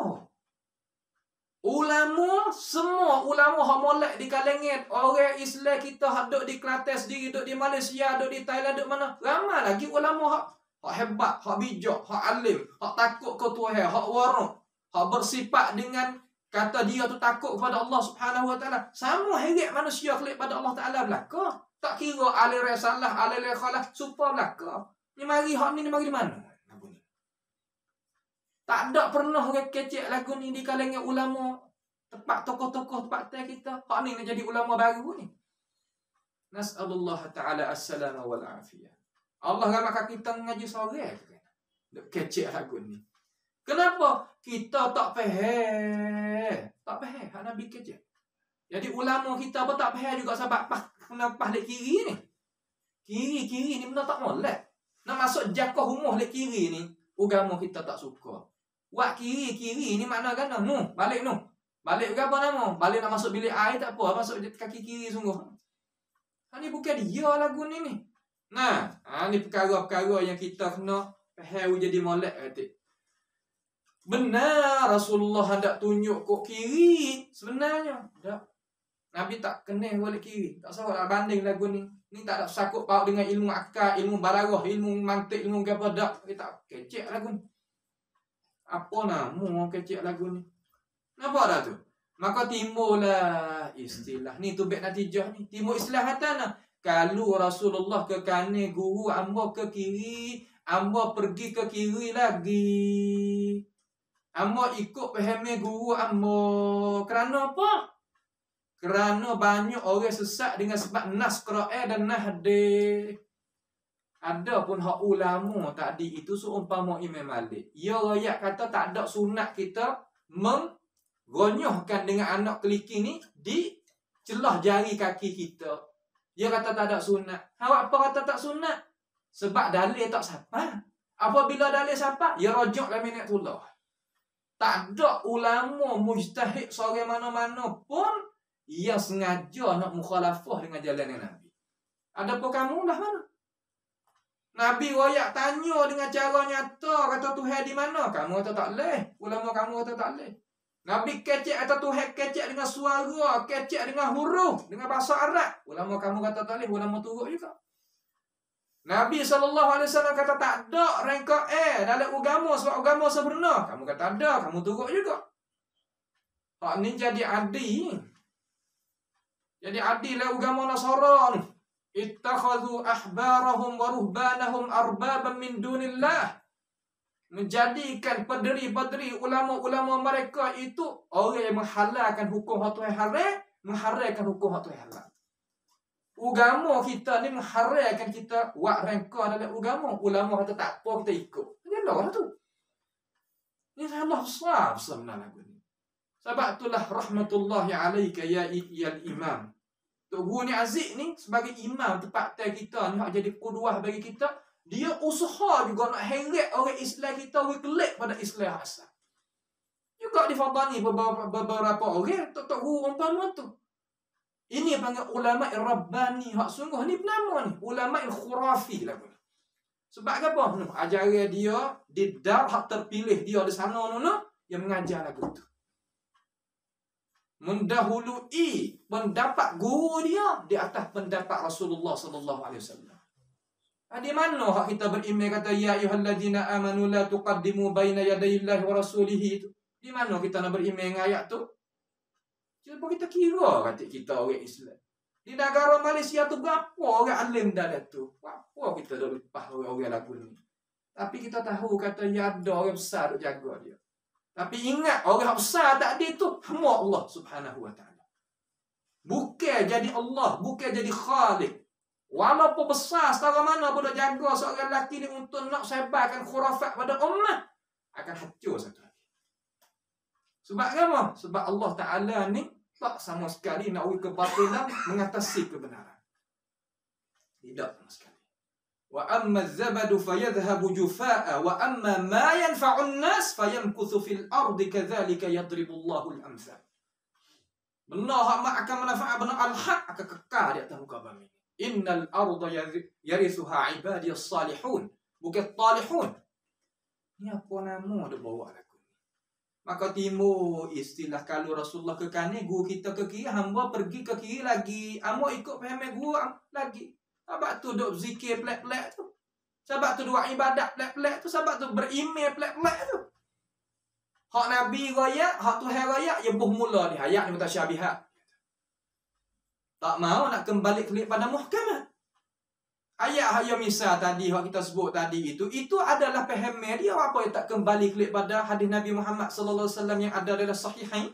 S2: Ulama, semua ulama hak molek di kalengit. Orang Islam kita hak hadut di Kelantan sendiri, hadut di Malaysia, hadut di Thailand, hadut mana. Ramai lagi ulama hak, hak hebat, hak bijak, hak alim, hak takut ke Tuhan, hak ha, warung. Yang ha, bersifat dengan kata dia tu takut kepada Allah Subhanahu Wa Taala. Sama heret manusia kelik pada Allah Taala belaka. Tak kira alil salah, alil khalah, supa belaka. Ni mari hak ni, ni mari mana? Tak ada pernah orang kecil lagu ni di kalangan ulama tempat tokoh-tokoh tempat teh kita. Hak ni nak jadi ulama baru ni. Nas'alullah Ta'ala as-salamu wal-afiyah. Allah ramakan kita mengaji sore. Kecil lagu ni. Kenapa? kita tak faham. Tak faham hak Nabi kerja. Jadi ulama kita pun tak faham juga sebab pas kena pas dek kiri ni. Kiri-kiri ni benda tak molek. Nak masuk jakah rumah dek kiri ni, agama kita tak suka. Buat kiri-kiri ni makna kan nu, balik nu. Balik ke apa nama? Balik nak masuk bilik air tak apa, masuk kaki kiri sungguh. Ha ni bukan dia lagu ni ni. Nah, ha ni perkara-perkara yang kita kena faham jadi molek katik. Benar Rasulullah hendak tunjuk ke kiri sebenarnya. Tak. Nabi tak kenal boleh kiri. Tak sabar nak banding lagu ni. Ni tak ada sakut pau dengan ilmu akal, ilmu barawah, ilmu mantik, ilmu apa dak. Kita kecek lagu ni. Apa nama orang kecek lagu ni? Nampak dah tu? Maka timbullah istilah. Ni tu bek natijah ni. Timbul istilah kata lah. Kalau Rasulullah ke kanan guru, ambo ke kiri, ambo pergi ke kiri lagi. Amo ikut pahami guru amo kerana apa? Kerana banyak orang sesak dengan sebab nas Quran dan nas Ada pun hak ulama tadi itu seumpama Imam Malik. Ya rakyat kata tak ada sunat kita menggonyohkan dengan anak keliking ni di celah jari kaki kita. Dia kata tak ada sunat. Awak apa kata tak sunat? Sebab dalih tak sapa. Apabila dalih sapa, ya rojok lah minat tulah. Tak ada ulama mujtahid seorang mana-mana pun yang sengaja nak mukhalafah dengan jalan dengan Nabi. Ada pun kamu dah mana? Nabi royak tanya dengan cara nyata kata Tuhan di mana? Kamu kata tak leh. Ulama kamu kata tak leh. Nabi kecek kata Tuhan kecek dengan suara, kecek dengan huruf, dengan bahasa Arab. Ulama kamu kata tak leh, ulama turut juga. Nabi SAW kata tak ada rengkak eh dalam agama sebab agama sebenar Kamu kata ada, kamu turut juga. Hak ni jadi adil. Jadi adil lah agama Nasara ni. Ittakhadhu ahbarahum wa ruhbanahum arbaban min dunillah. Menjadikan pederi-pederi ulama-ulama mereka itu orang yang menghalalkan hukum hatu yang haram, menghalalkan hukum hatu yang haram. Ugama kita ni mengharapkan kita buat rengkau dalam ugama. Ulama kata tak apa kita ikut. Ini Allah tu. Ini Allah besar besar menang aku ni. Sebab itulah rahmatullah alaika ya iyal imam. Tok Guru ni Aziz ni sebagai imam tempat kita ni nak jadi kuduah bagi kita. Dia usaha juga nak heret orang Islam kita we kelek pada Islam asal. Juga difadani beberapa, beberapa orang. Tok Guru umpama tu. Ini panggil ulama rabbani hak sungguh ni bernama ni ulama khurafi lah ni. Sebab apa? Ajaran dia di dar hak terpilih dia di sana nuna yang mengajar lagu tu. Mendahului pendapat guru dia di atas pendapat Rasulullah sallallahu alaihi wasallam. Ha, di mana hak kita berimam kata ya ayyuhallazina amanu la tuqaddimu baina yadayillahi wa rasulihi Di mana kita nak berimam ayat tu? bagi kita kira katik kita orang Islam. Di negara Malaysia tu berapa orang alim dalam tu? Apa kita dah lepas orang-orang lagu ni? Tapi kita tahu kata ya ada orang besar jaga dia. Tapi ingat orang besar tak ada tu hamba Allah Subhanahu wa taala. Bukan jadi Allah, bukan jadi Khalik. Walaupun besar setara mana pun dia jaga seorang lelaki ni untuk nak sebarkan khurafat pada umat akan hancur satu. Sebab apa? Sebab Allah Ta'ala ni tak sama sekali nak ui kebatilan mengatasi kebenaran. Tidak sama sekali. Wa amma zabadu fayadhabu jufa'a wa amma ma yanfa'un nas fayamkuthu fil ardi kathalika yadribullahu al-amsa. Benar hak mak akan manfaat benar al-haq akan kekal di atas muka bumi. Innal arda yarithuha ibadiyas salihun. Bukan talihun. Ni apa nama dia bawa ni? Maka timbul istilah kalau Rasulullah ke kanan, guru kita ke kiri, hamba pergi ke kiri lagi. Amo ikut pemimpin guru lagi. Sebab tu duk zikir pelak-pelak tu. Sebab tu dua ibadat pelak-pelak tu. Sebab tu berimeh pelak-pelak tu. Hak Nabi raya, hak Tuhan raya, ya buh mula ni. Hayat ni mutasyabihat. Tak mau nak kembali kelihatan pada muhkamah. Ayat Hayam Misa tadi, yang kita sebut tadi itu, itu adalah pahamnya dia apa yang tak kembali klik pada hadis Nabi Muhammad Sallallahu SAW yang ada adalah sahihain.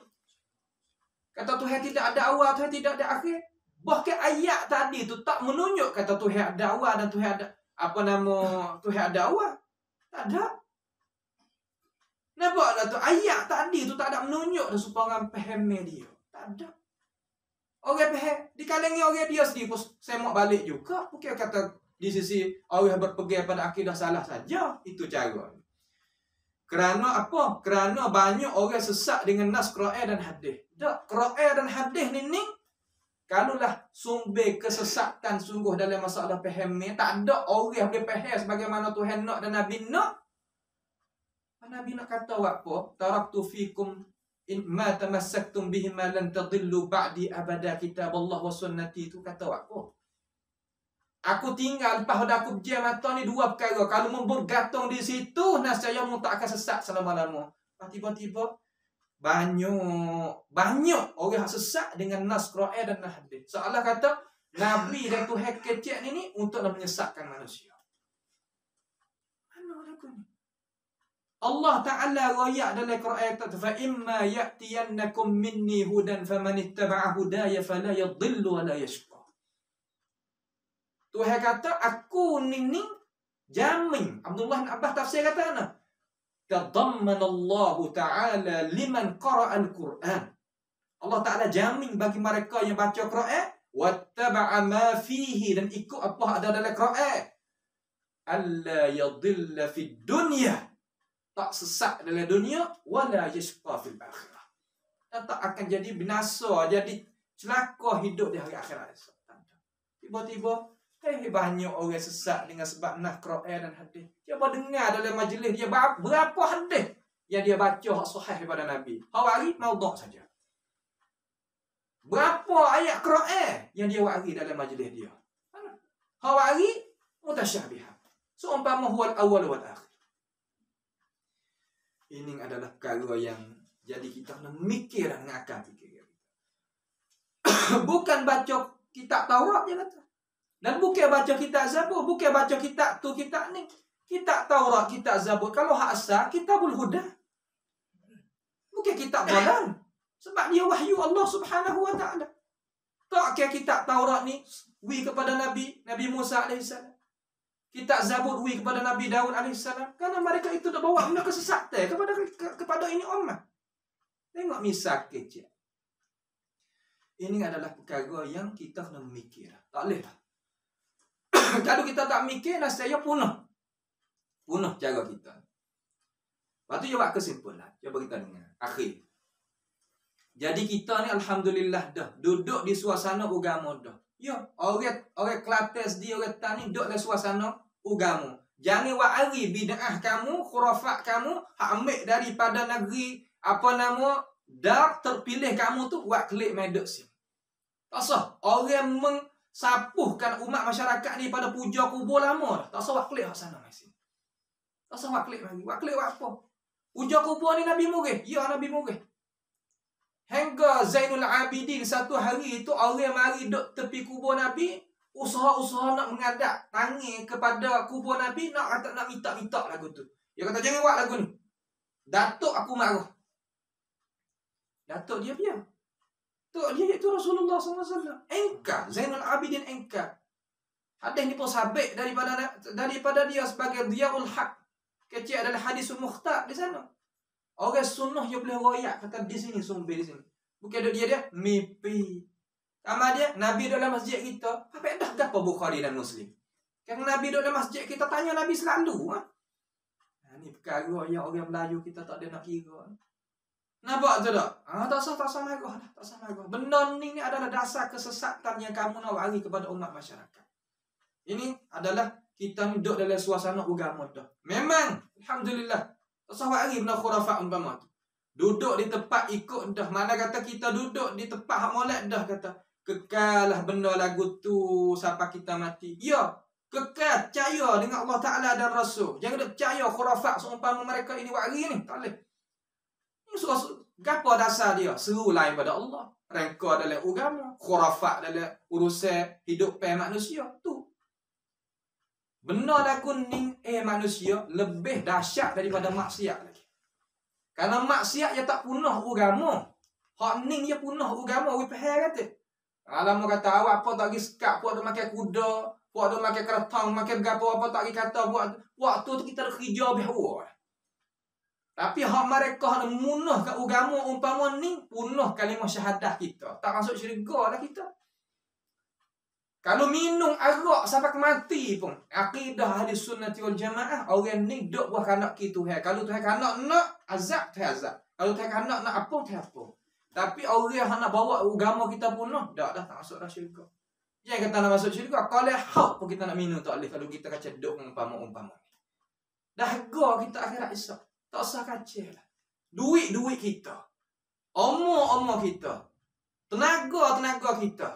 S2: Kata Tuhan tidak ada awal, Tuhan tidak ada akhir. Bahkan ayat tadi itu tak menunjuk kata Tuhan ada awal dan Tuhan ada apa nama Tuhan ada awal. Tak ada. Nampaklah tu ayat tadi itu tak ada menunjuk dan supaya orang pahamnya dia. Tak ada. Orang pehe dikalengi orang dia sendiri pun mau balik juga. Mungkin kata di sisi orang berpegang pada akidah salah saja. Itu cara. Kerana apa? Kerana banyak orang sesak dengan nas Qur'an dan hadis. Tak, Qur'an dan hadis ni ni kalulah sumber kesesatan sungguh dalam masalah pemahaman tak ada orang boleh faham sebagaimana Tuhan nak dan Nabi nak. Nabi nak kata apa? tu fikum In ma tamassaktum bihima lan tadillu ba'di abada kitab Allah wa sunnati tu kata aku. Oh. Aku tinggal lepas dah aku berjaya mata ni dua perkara. Kalau membergantung di situ, nasihat mu tak akan sesak selama-lama. Tiba-tiba, banyak, banyak orang yang sesat dengan nas Quran dan nas hadis. Soalnya kata, Nabi dan Tuhan kecil ni, ni untuklah menyesakkan manusia. Allah Ta'ala royak dalam Quran ayat tu fa imma ya'tiyannakum minni hudan famanittaba'a hudaya fala yadhillu wala yashqa Tuhan kata aku ni ni jamin Abdullah bin Abbas tafsir kata ana tadamman Allah Ta'ala liman qara'a al-Quran Allah Ta'ala jamin bagi mereka yang baca Quran wattaba'a ma fihi dan ikut apa ada dalam Quran alla yadhilla fid dunya tak sesat dalam dunia wala yashqa fil akhirah dan tak akan jadi binasa jadi celaka hidup di hari akhirat tiba-tiba eh banyak orang sesat dengan sebab nak Quran dan hadis dia apa dengar dalam majlis dia berapa hadis yang dia baca hak sahih daripada nabi hawari maudhu saja berapa ayat Quran yang dia wari dalam majlis dia hawari mutasyabihah seumpama so, huwal awal wal akhir ini adalah perkara yang jadi kita nak mikir dan akan fikir. bukan baca kitab Taurat je kata. Dan bukan baca kitab Zabur, bukan baca kitab tu kita ni. kita Taurat, kita Zabur. Kalau hak asal, kitab Huda. Bukan kitab Dalam. Sebab dia wahyu Allah subhanahu wa ta'ala. Tak kira kitab Taurat ni, wi kepada Nabi, Nabi Musa alaihissalam kita zabut wi kepada Nabi Daud AS. Karena mereka itu dah bawa benda kesesatan kepada kepada ini umat. Tengok misal kecil. Ini adalah perkara yang kita kena mikir. Tak boleh lah. Kalau kita tak mikir, nasihatnya punah. Punah cara kita. Lepas tu, buat kesimpulan. Cuba kita dengan Akhir. Jadi kita ni Alhamdulillah dah duduk di suasana agama dah. Ya, orang, orang Kelantan sendiri, orang Tani duduk di suasana Ugamu, Jangan buat hari kamu, khurafat kamu, hak ambil daripada negeri apa nama dar terpilih kamu tu buat klik medok sini. Tak sah. Orang mensapuhkan umat masyarakat ni pada puja kubur lama dah. Tak sah buat klik hak sana Tak sah buat klik lagi. Buat klik buat apa? Puja kubur ni Nabi Murih. Ya Nabi Murih. Hingga Zainul Abidin satu hari itu orang mari duduk tepi kubur Nabi usaha-usaha nak mengadap tangan kepada kubur Nabi nak kata nak minta-minta lagu tu. Dia kata jangan buat lagu ni. Datuk aku marah. Datuk dia biar. tu dia itu Rasulullah SAW. Engka. Zainul Abidin Engka. Hadis ni pun sabit daripada daripada dia sebagai diaul haq. Kecil adalah hadis muhtar di sana. Orang sunnah yang boleh royak kata di sini sumber di sini. Bukan dia dia. Mipi. Sama dia, Nabi duduk dalam masjid kita. Apa yang dah dapat Bukhari dan Muslim? Kalau Nabi duduk dalam masjid kita, tanya Nabi selalu. Ha? Nah, ha, ini perkara yang orang Melayu kita tak ada nak kira. Ha? Nampak tu tak? Ha, tak sah, tak sah marah. Ha, tak sah marah. ni, ni adalah dasar kesesatan yang kamu nak lari kepada umat masyarakat. Ini adalah kita duduk dalam suasana agama tu. Memang, Alhamdulillah. Tak sah lari benda khurafat umpama tu. Duduk di tempat ikut dah. Mana kata kita duduk di tempat hak molek dah kata. Kekalah benda lagu tu sampai kita mati. Ya, kekal percaya dengan Allah Taala dan Rasul. Jangan nak percaya khurafat seumpama mereka ini buat hari ni. Tak boleh. Musuh Rasul. Gapa dasar dia? Seru lain pada Allah. Rengka dalam agama. Khurafat dalam urusan hidup pe manusia. Tu. Benda lagu ni eh manusia lebih dahsyat daripada maksiat lagi. Karena maksiat yang tak punah agama. Hak ni dia punah agama. Wipahal kata. Alamu kata awak apa tak pergi sekat puak dia makan kuda, puak dia makan keretang, makan gapo apa tak pergi kata buat waktu tu kita kerja habis awak. Tapi hak mereka nak munuh kat ugamu, umpama ni punuh kalimah syahadah kita. Tak masuk syurga lah kita. Kalau minum arak sampai kemati pun. Akidah ahli sunnati wal jamaah. Orang ni duk buah kanak ki Tuhan. Kalau Tuhan kanak nak azab, Tuhan azab. Kalau Tuhan kanak nak apa, Tuhan apa. Tapi Allah yang nak bawa agama kita punah. Dah dah tak masuk dah syurga. Jangan kata nak masuk syurga. Kau lihat hak pun kita nak minum tak boleh. Kalau kita kacau duduk dengan umpama-umpama. Dah gah kita akhirat isap. Tak usah kacau lah. Duit-duit kita. Omor-omor kita. Tenaga-tenaga kita.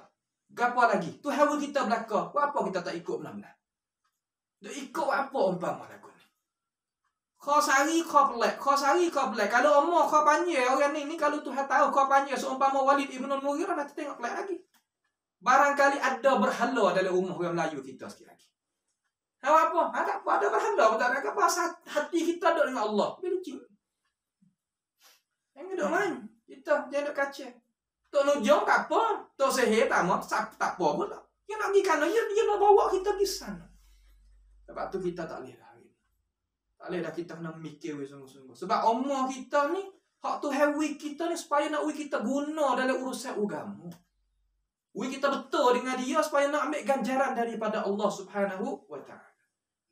S2: Gapa lagi? tu Tuhan kita belakang. Buat apa kita tak ikut benar-benar? Tak ikut apa umpama lagu kau sari kau pelik. Kau sari kau pelik. Kalau umur kau panjang orang ni, ni kalau Tuhan tahu kau panjang seumpama Walid Ibn Al-Mughirah, nanti tengok pelik lagi. Barangkali ada berhala dalam umur orang Melayu kita sikit lagi. Tahu apa? Ha, tak apa. Ada berhala. Tak ada apa. hati kita ada dengan Allah. Bila cik. Yang ada main. Kita jangan ada kaca. Tak nujung tak apa. Tak sihir tak apa. Tak, tak apa pula. Dia nak pergi kanan. Dia, dia nak bawa kita ke sana. Lepas tu kita tak boleh lah. Tak boleh dah kita kena mikir weh sungguh-sungguh. Sebab umur kita ni, hak tu have kita ni supaya nak weh kita guna dalam urusan agama. Weh kita betul dengan dia supaya nak ambil ganjaran daripada Allah Subhanahu wa taala.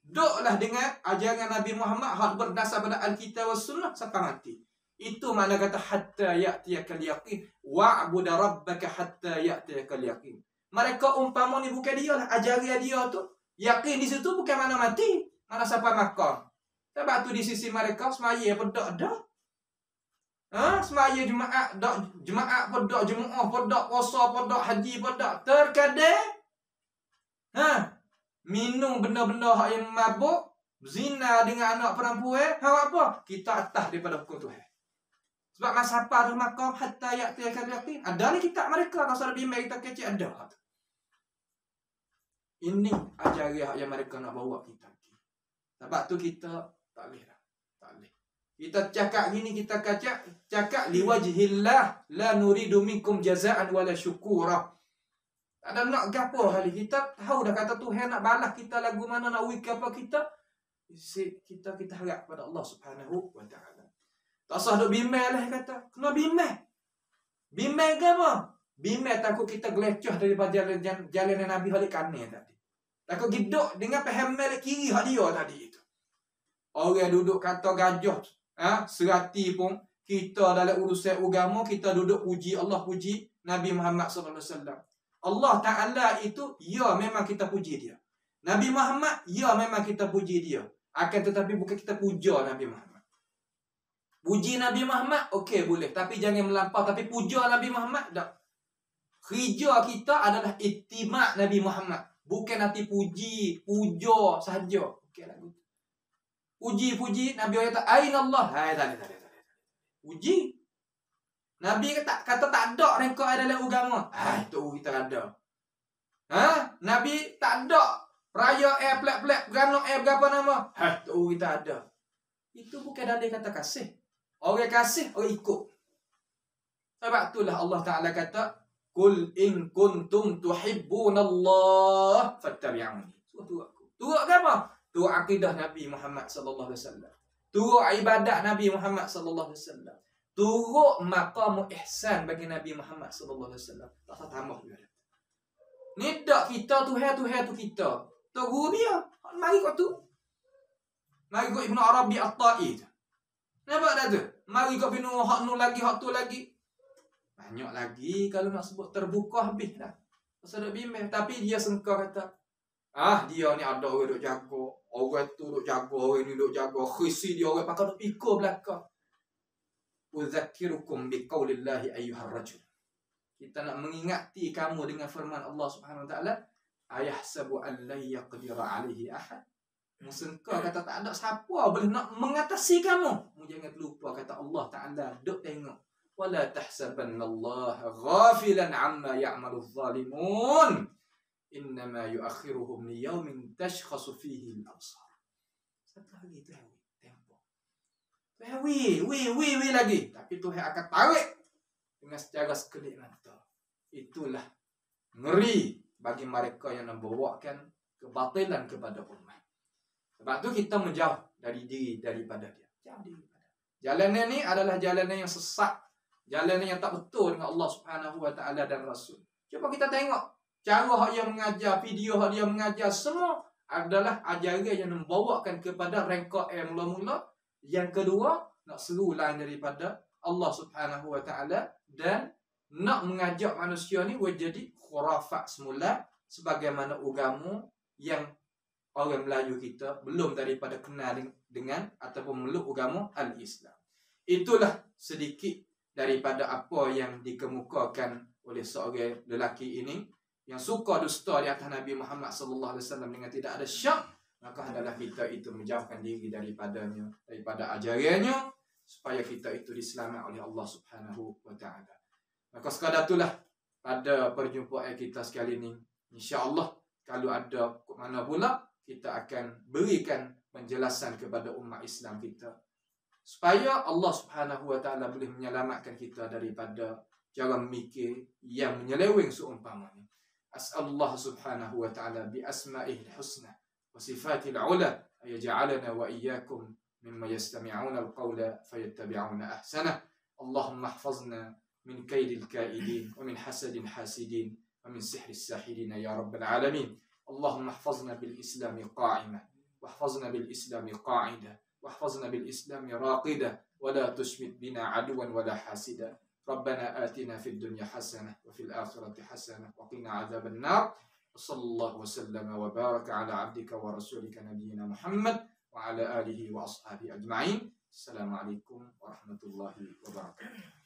S2: Doklah dengan ajaran Nabi Muhammad hak berdasar pada Al-Kitab was Sunnah sampai mati. Itu mana kata hatta ya'tiyakal yaqin wa'bud rabbaka hatta ya'tiyakal yaqin. Mereka umpama ni bukan dia lah ajaran dia tu. Yakin di situ bukan mana mati, mana sampai makam. Sebab kan batu di sisi mereka semaya pedak dah. Ha? Semaya jemaah, dak, jemaah pedak, jemaah pedak, puasa pedak, haji pedak. Terkadang. Ha? Minum benda-benda yang mabuk. Zina dengan anak perempuan. Hal apa? Kita atas daripada hukum Tuhan. Sebab masa apa ada makam hatta yak tiak tiak Ada ni kita mereka kalau sudah bimbing kita kecil ada. Ini ajaran yang mereka nak bawa kita. Sebab tu kita tak boleh lah. Tak boleh. Kita cakap gini, kita cakap, cakap liwajihillah la nuridu minkum jaza'an wala syukura. Tak ada nak gapo hal kita tahu dah kata Tuhan nak balas kita lagu mana nak wik apa kita. Kita kita harap pada Allah Subhanahu wa taala. Tak sah duk lah kata. Kena bimail. Bimail ke apa? Bimai takut kita gelecoh daripada jalan jalan, Nabi Halikani tadi. Takut giduk dengan pahamal kiri hadiah tadi. Orang duduk kata gajah. Ha? Serati pun. Kita dalam urusan agama. Kita duduk puji Allah. Puji Nabi Muhammad SAW. Allah Ta'ala itu. Ya memang kita puji dia. Nabi Muhammad. Ya memang kita puji dia. Akan tetapi bukan kita puja Nabi Muhammad. Puji Nabi Muhammad. Okey boleh. Tapi jangan melampau. Tapi puja Nabi Muhammad. Tak. Kerja kita adalah itimat Nabi Muhammad. Bukan nanti puji. Puja sahaja. Uji puji Nabi orang kata Aina Allah Hai tak ada Uji Nabi kata, kata tak ada rekod adalah agama Hai tu kita ada Ha? Nabi tak ada Raya air pelak-pelak Beranak air berapa nama Hai tu kita ada Itu bukan dari kata kasih Orang kasih orang ikut Sebab lah Allah Ta'ala kata Kul in kuntum tuhibbunallah Fattabi'amni Turut aku Turut apa? tu akidah Nabi Muhammad sallallahu alaihi wasallam. Turuk ibadat Nabi Muhammad sallallahu alaihi wasallam. Turuk maqam ihsan bagi Nabi Muhammad sallallahu alaihi wasallam. Tak apa tambah juga. Ni dak kita tu hai tu hai tu kita. Tu guru dia. Mari kau tu. Mari kau Ibnu Arabi At-Ta'i. Nampak dah tu? Mari kau binu hak nu lagi hak tu lagi. Banyak lagi kalau nak sebut terbuka habis dah. Pasal dak bimbing tapi dia sengkar kata, "Ah, dia ni ada orang dok jaga." Orang tu duk jaga, orang ni duk jaga. Khisi dia orang pakai duk ikut belakang. Uzakirukum biqaulillahi ayyuhar rajul. Kita nak mengingati kamu dengan firman Allah Subhanahu Wa Taala, ayah sabu allai yaqdiru alaihi ahad. Musengka kata tak ada siapa boleh nak mengatasi kamu. Mu jangan lupa kata Allah Taala duk tengok. Wala tahsabannallaha ghafilan amma ya'maluz zalimun. Inna ma yuakhiruhum li yawmin tashkhasu fihi al-absar. Satu lagi tu hawi, tempo.
S1: Weh, weh, lagi. Tapi Tuhan
S2: akan tarik dengan secara sekelip mata. Itulah ngeri bagi mereka yang membawakan kebatilan kepada umat. Sebab tu kita menjauh dari diri daripada dia. Jauh daripada. Jalan ini adalah jalan yang sesat. Jalan yang tak betul dengan Allah Subhanahu Wa Taala dan Rasul. Cuba kita tengok Cara hak dia mengajar, video hak dia mengajar semua adalah ajaran yang membawakan kepada rengkok yang mula-mula. Yang kedua, nak seru lain daripada Allah Subhanahu Wa Taala dan nak mengajak manusia ni menjadi khurafat semula sebagaimana agama yang orang Melayu kita belum daripada kenal dengan ataupun meluk agama al-Islam. Itulah sedikit daripada apa yang dikemukakan oleh seorang lelaki ini yang suka dusta di atas Nabi Muhammad sallallahu alaihi wasallam dengan tidak ada syak maka adalah kita itu menjauhkan diri daripadanya daripada ajarannya supaya kita itu diselamat oleh Allah Subhanahu wa taala. Maka sekadar itulah pada perjumpaan kita sekali ini. Insya-Allah kalau ada mana
S1: pula kita akan berikan penjelasan kepada umat Islam kita supaya Allah Subhanahu wa taala boleh menyelamatkan kita daripada jalan mikir yang menyeleweng seumpamanya. أسأل الله سبحانه وتعالى بأسمائه الحسنى وصفات العلى أن يجعلنا وإياكم ممن يستمعون القول فيتبعون أحسنه اللهم احفظنا من كيد الكائدين ومن حسد حاسدين ومن سحر الساحرين يا رب العالمين اللهم احفظنا بالإسلام قائمة واحفظنا بالإسلام قاعدة واحفظنا بالإسلام راقدة ولا تشمت بنا عدوا ولا حاسدا ربنا آتنا في الدنيا حسنة وفي الآخرة حسنة وقنا عذاب النار وصلى الله وسلم وبارك على عبدك ورسولك نبينا محمد وعلى آله وأصحابه أجمعين السلام عليكم ورحمة الله وبركاته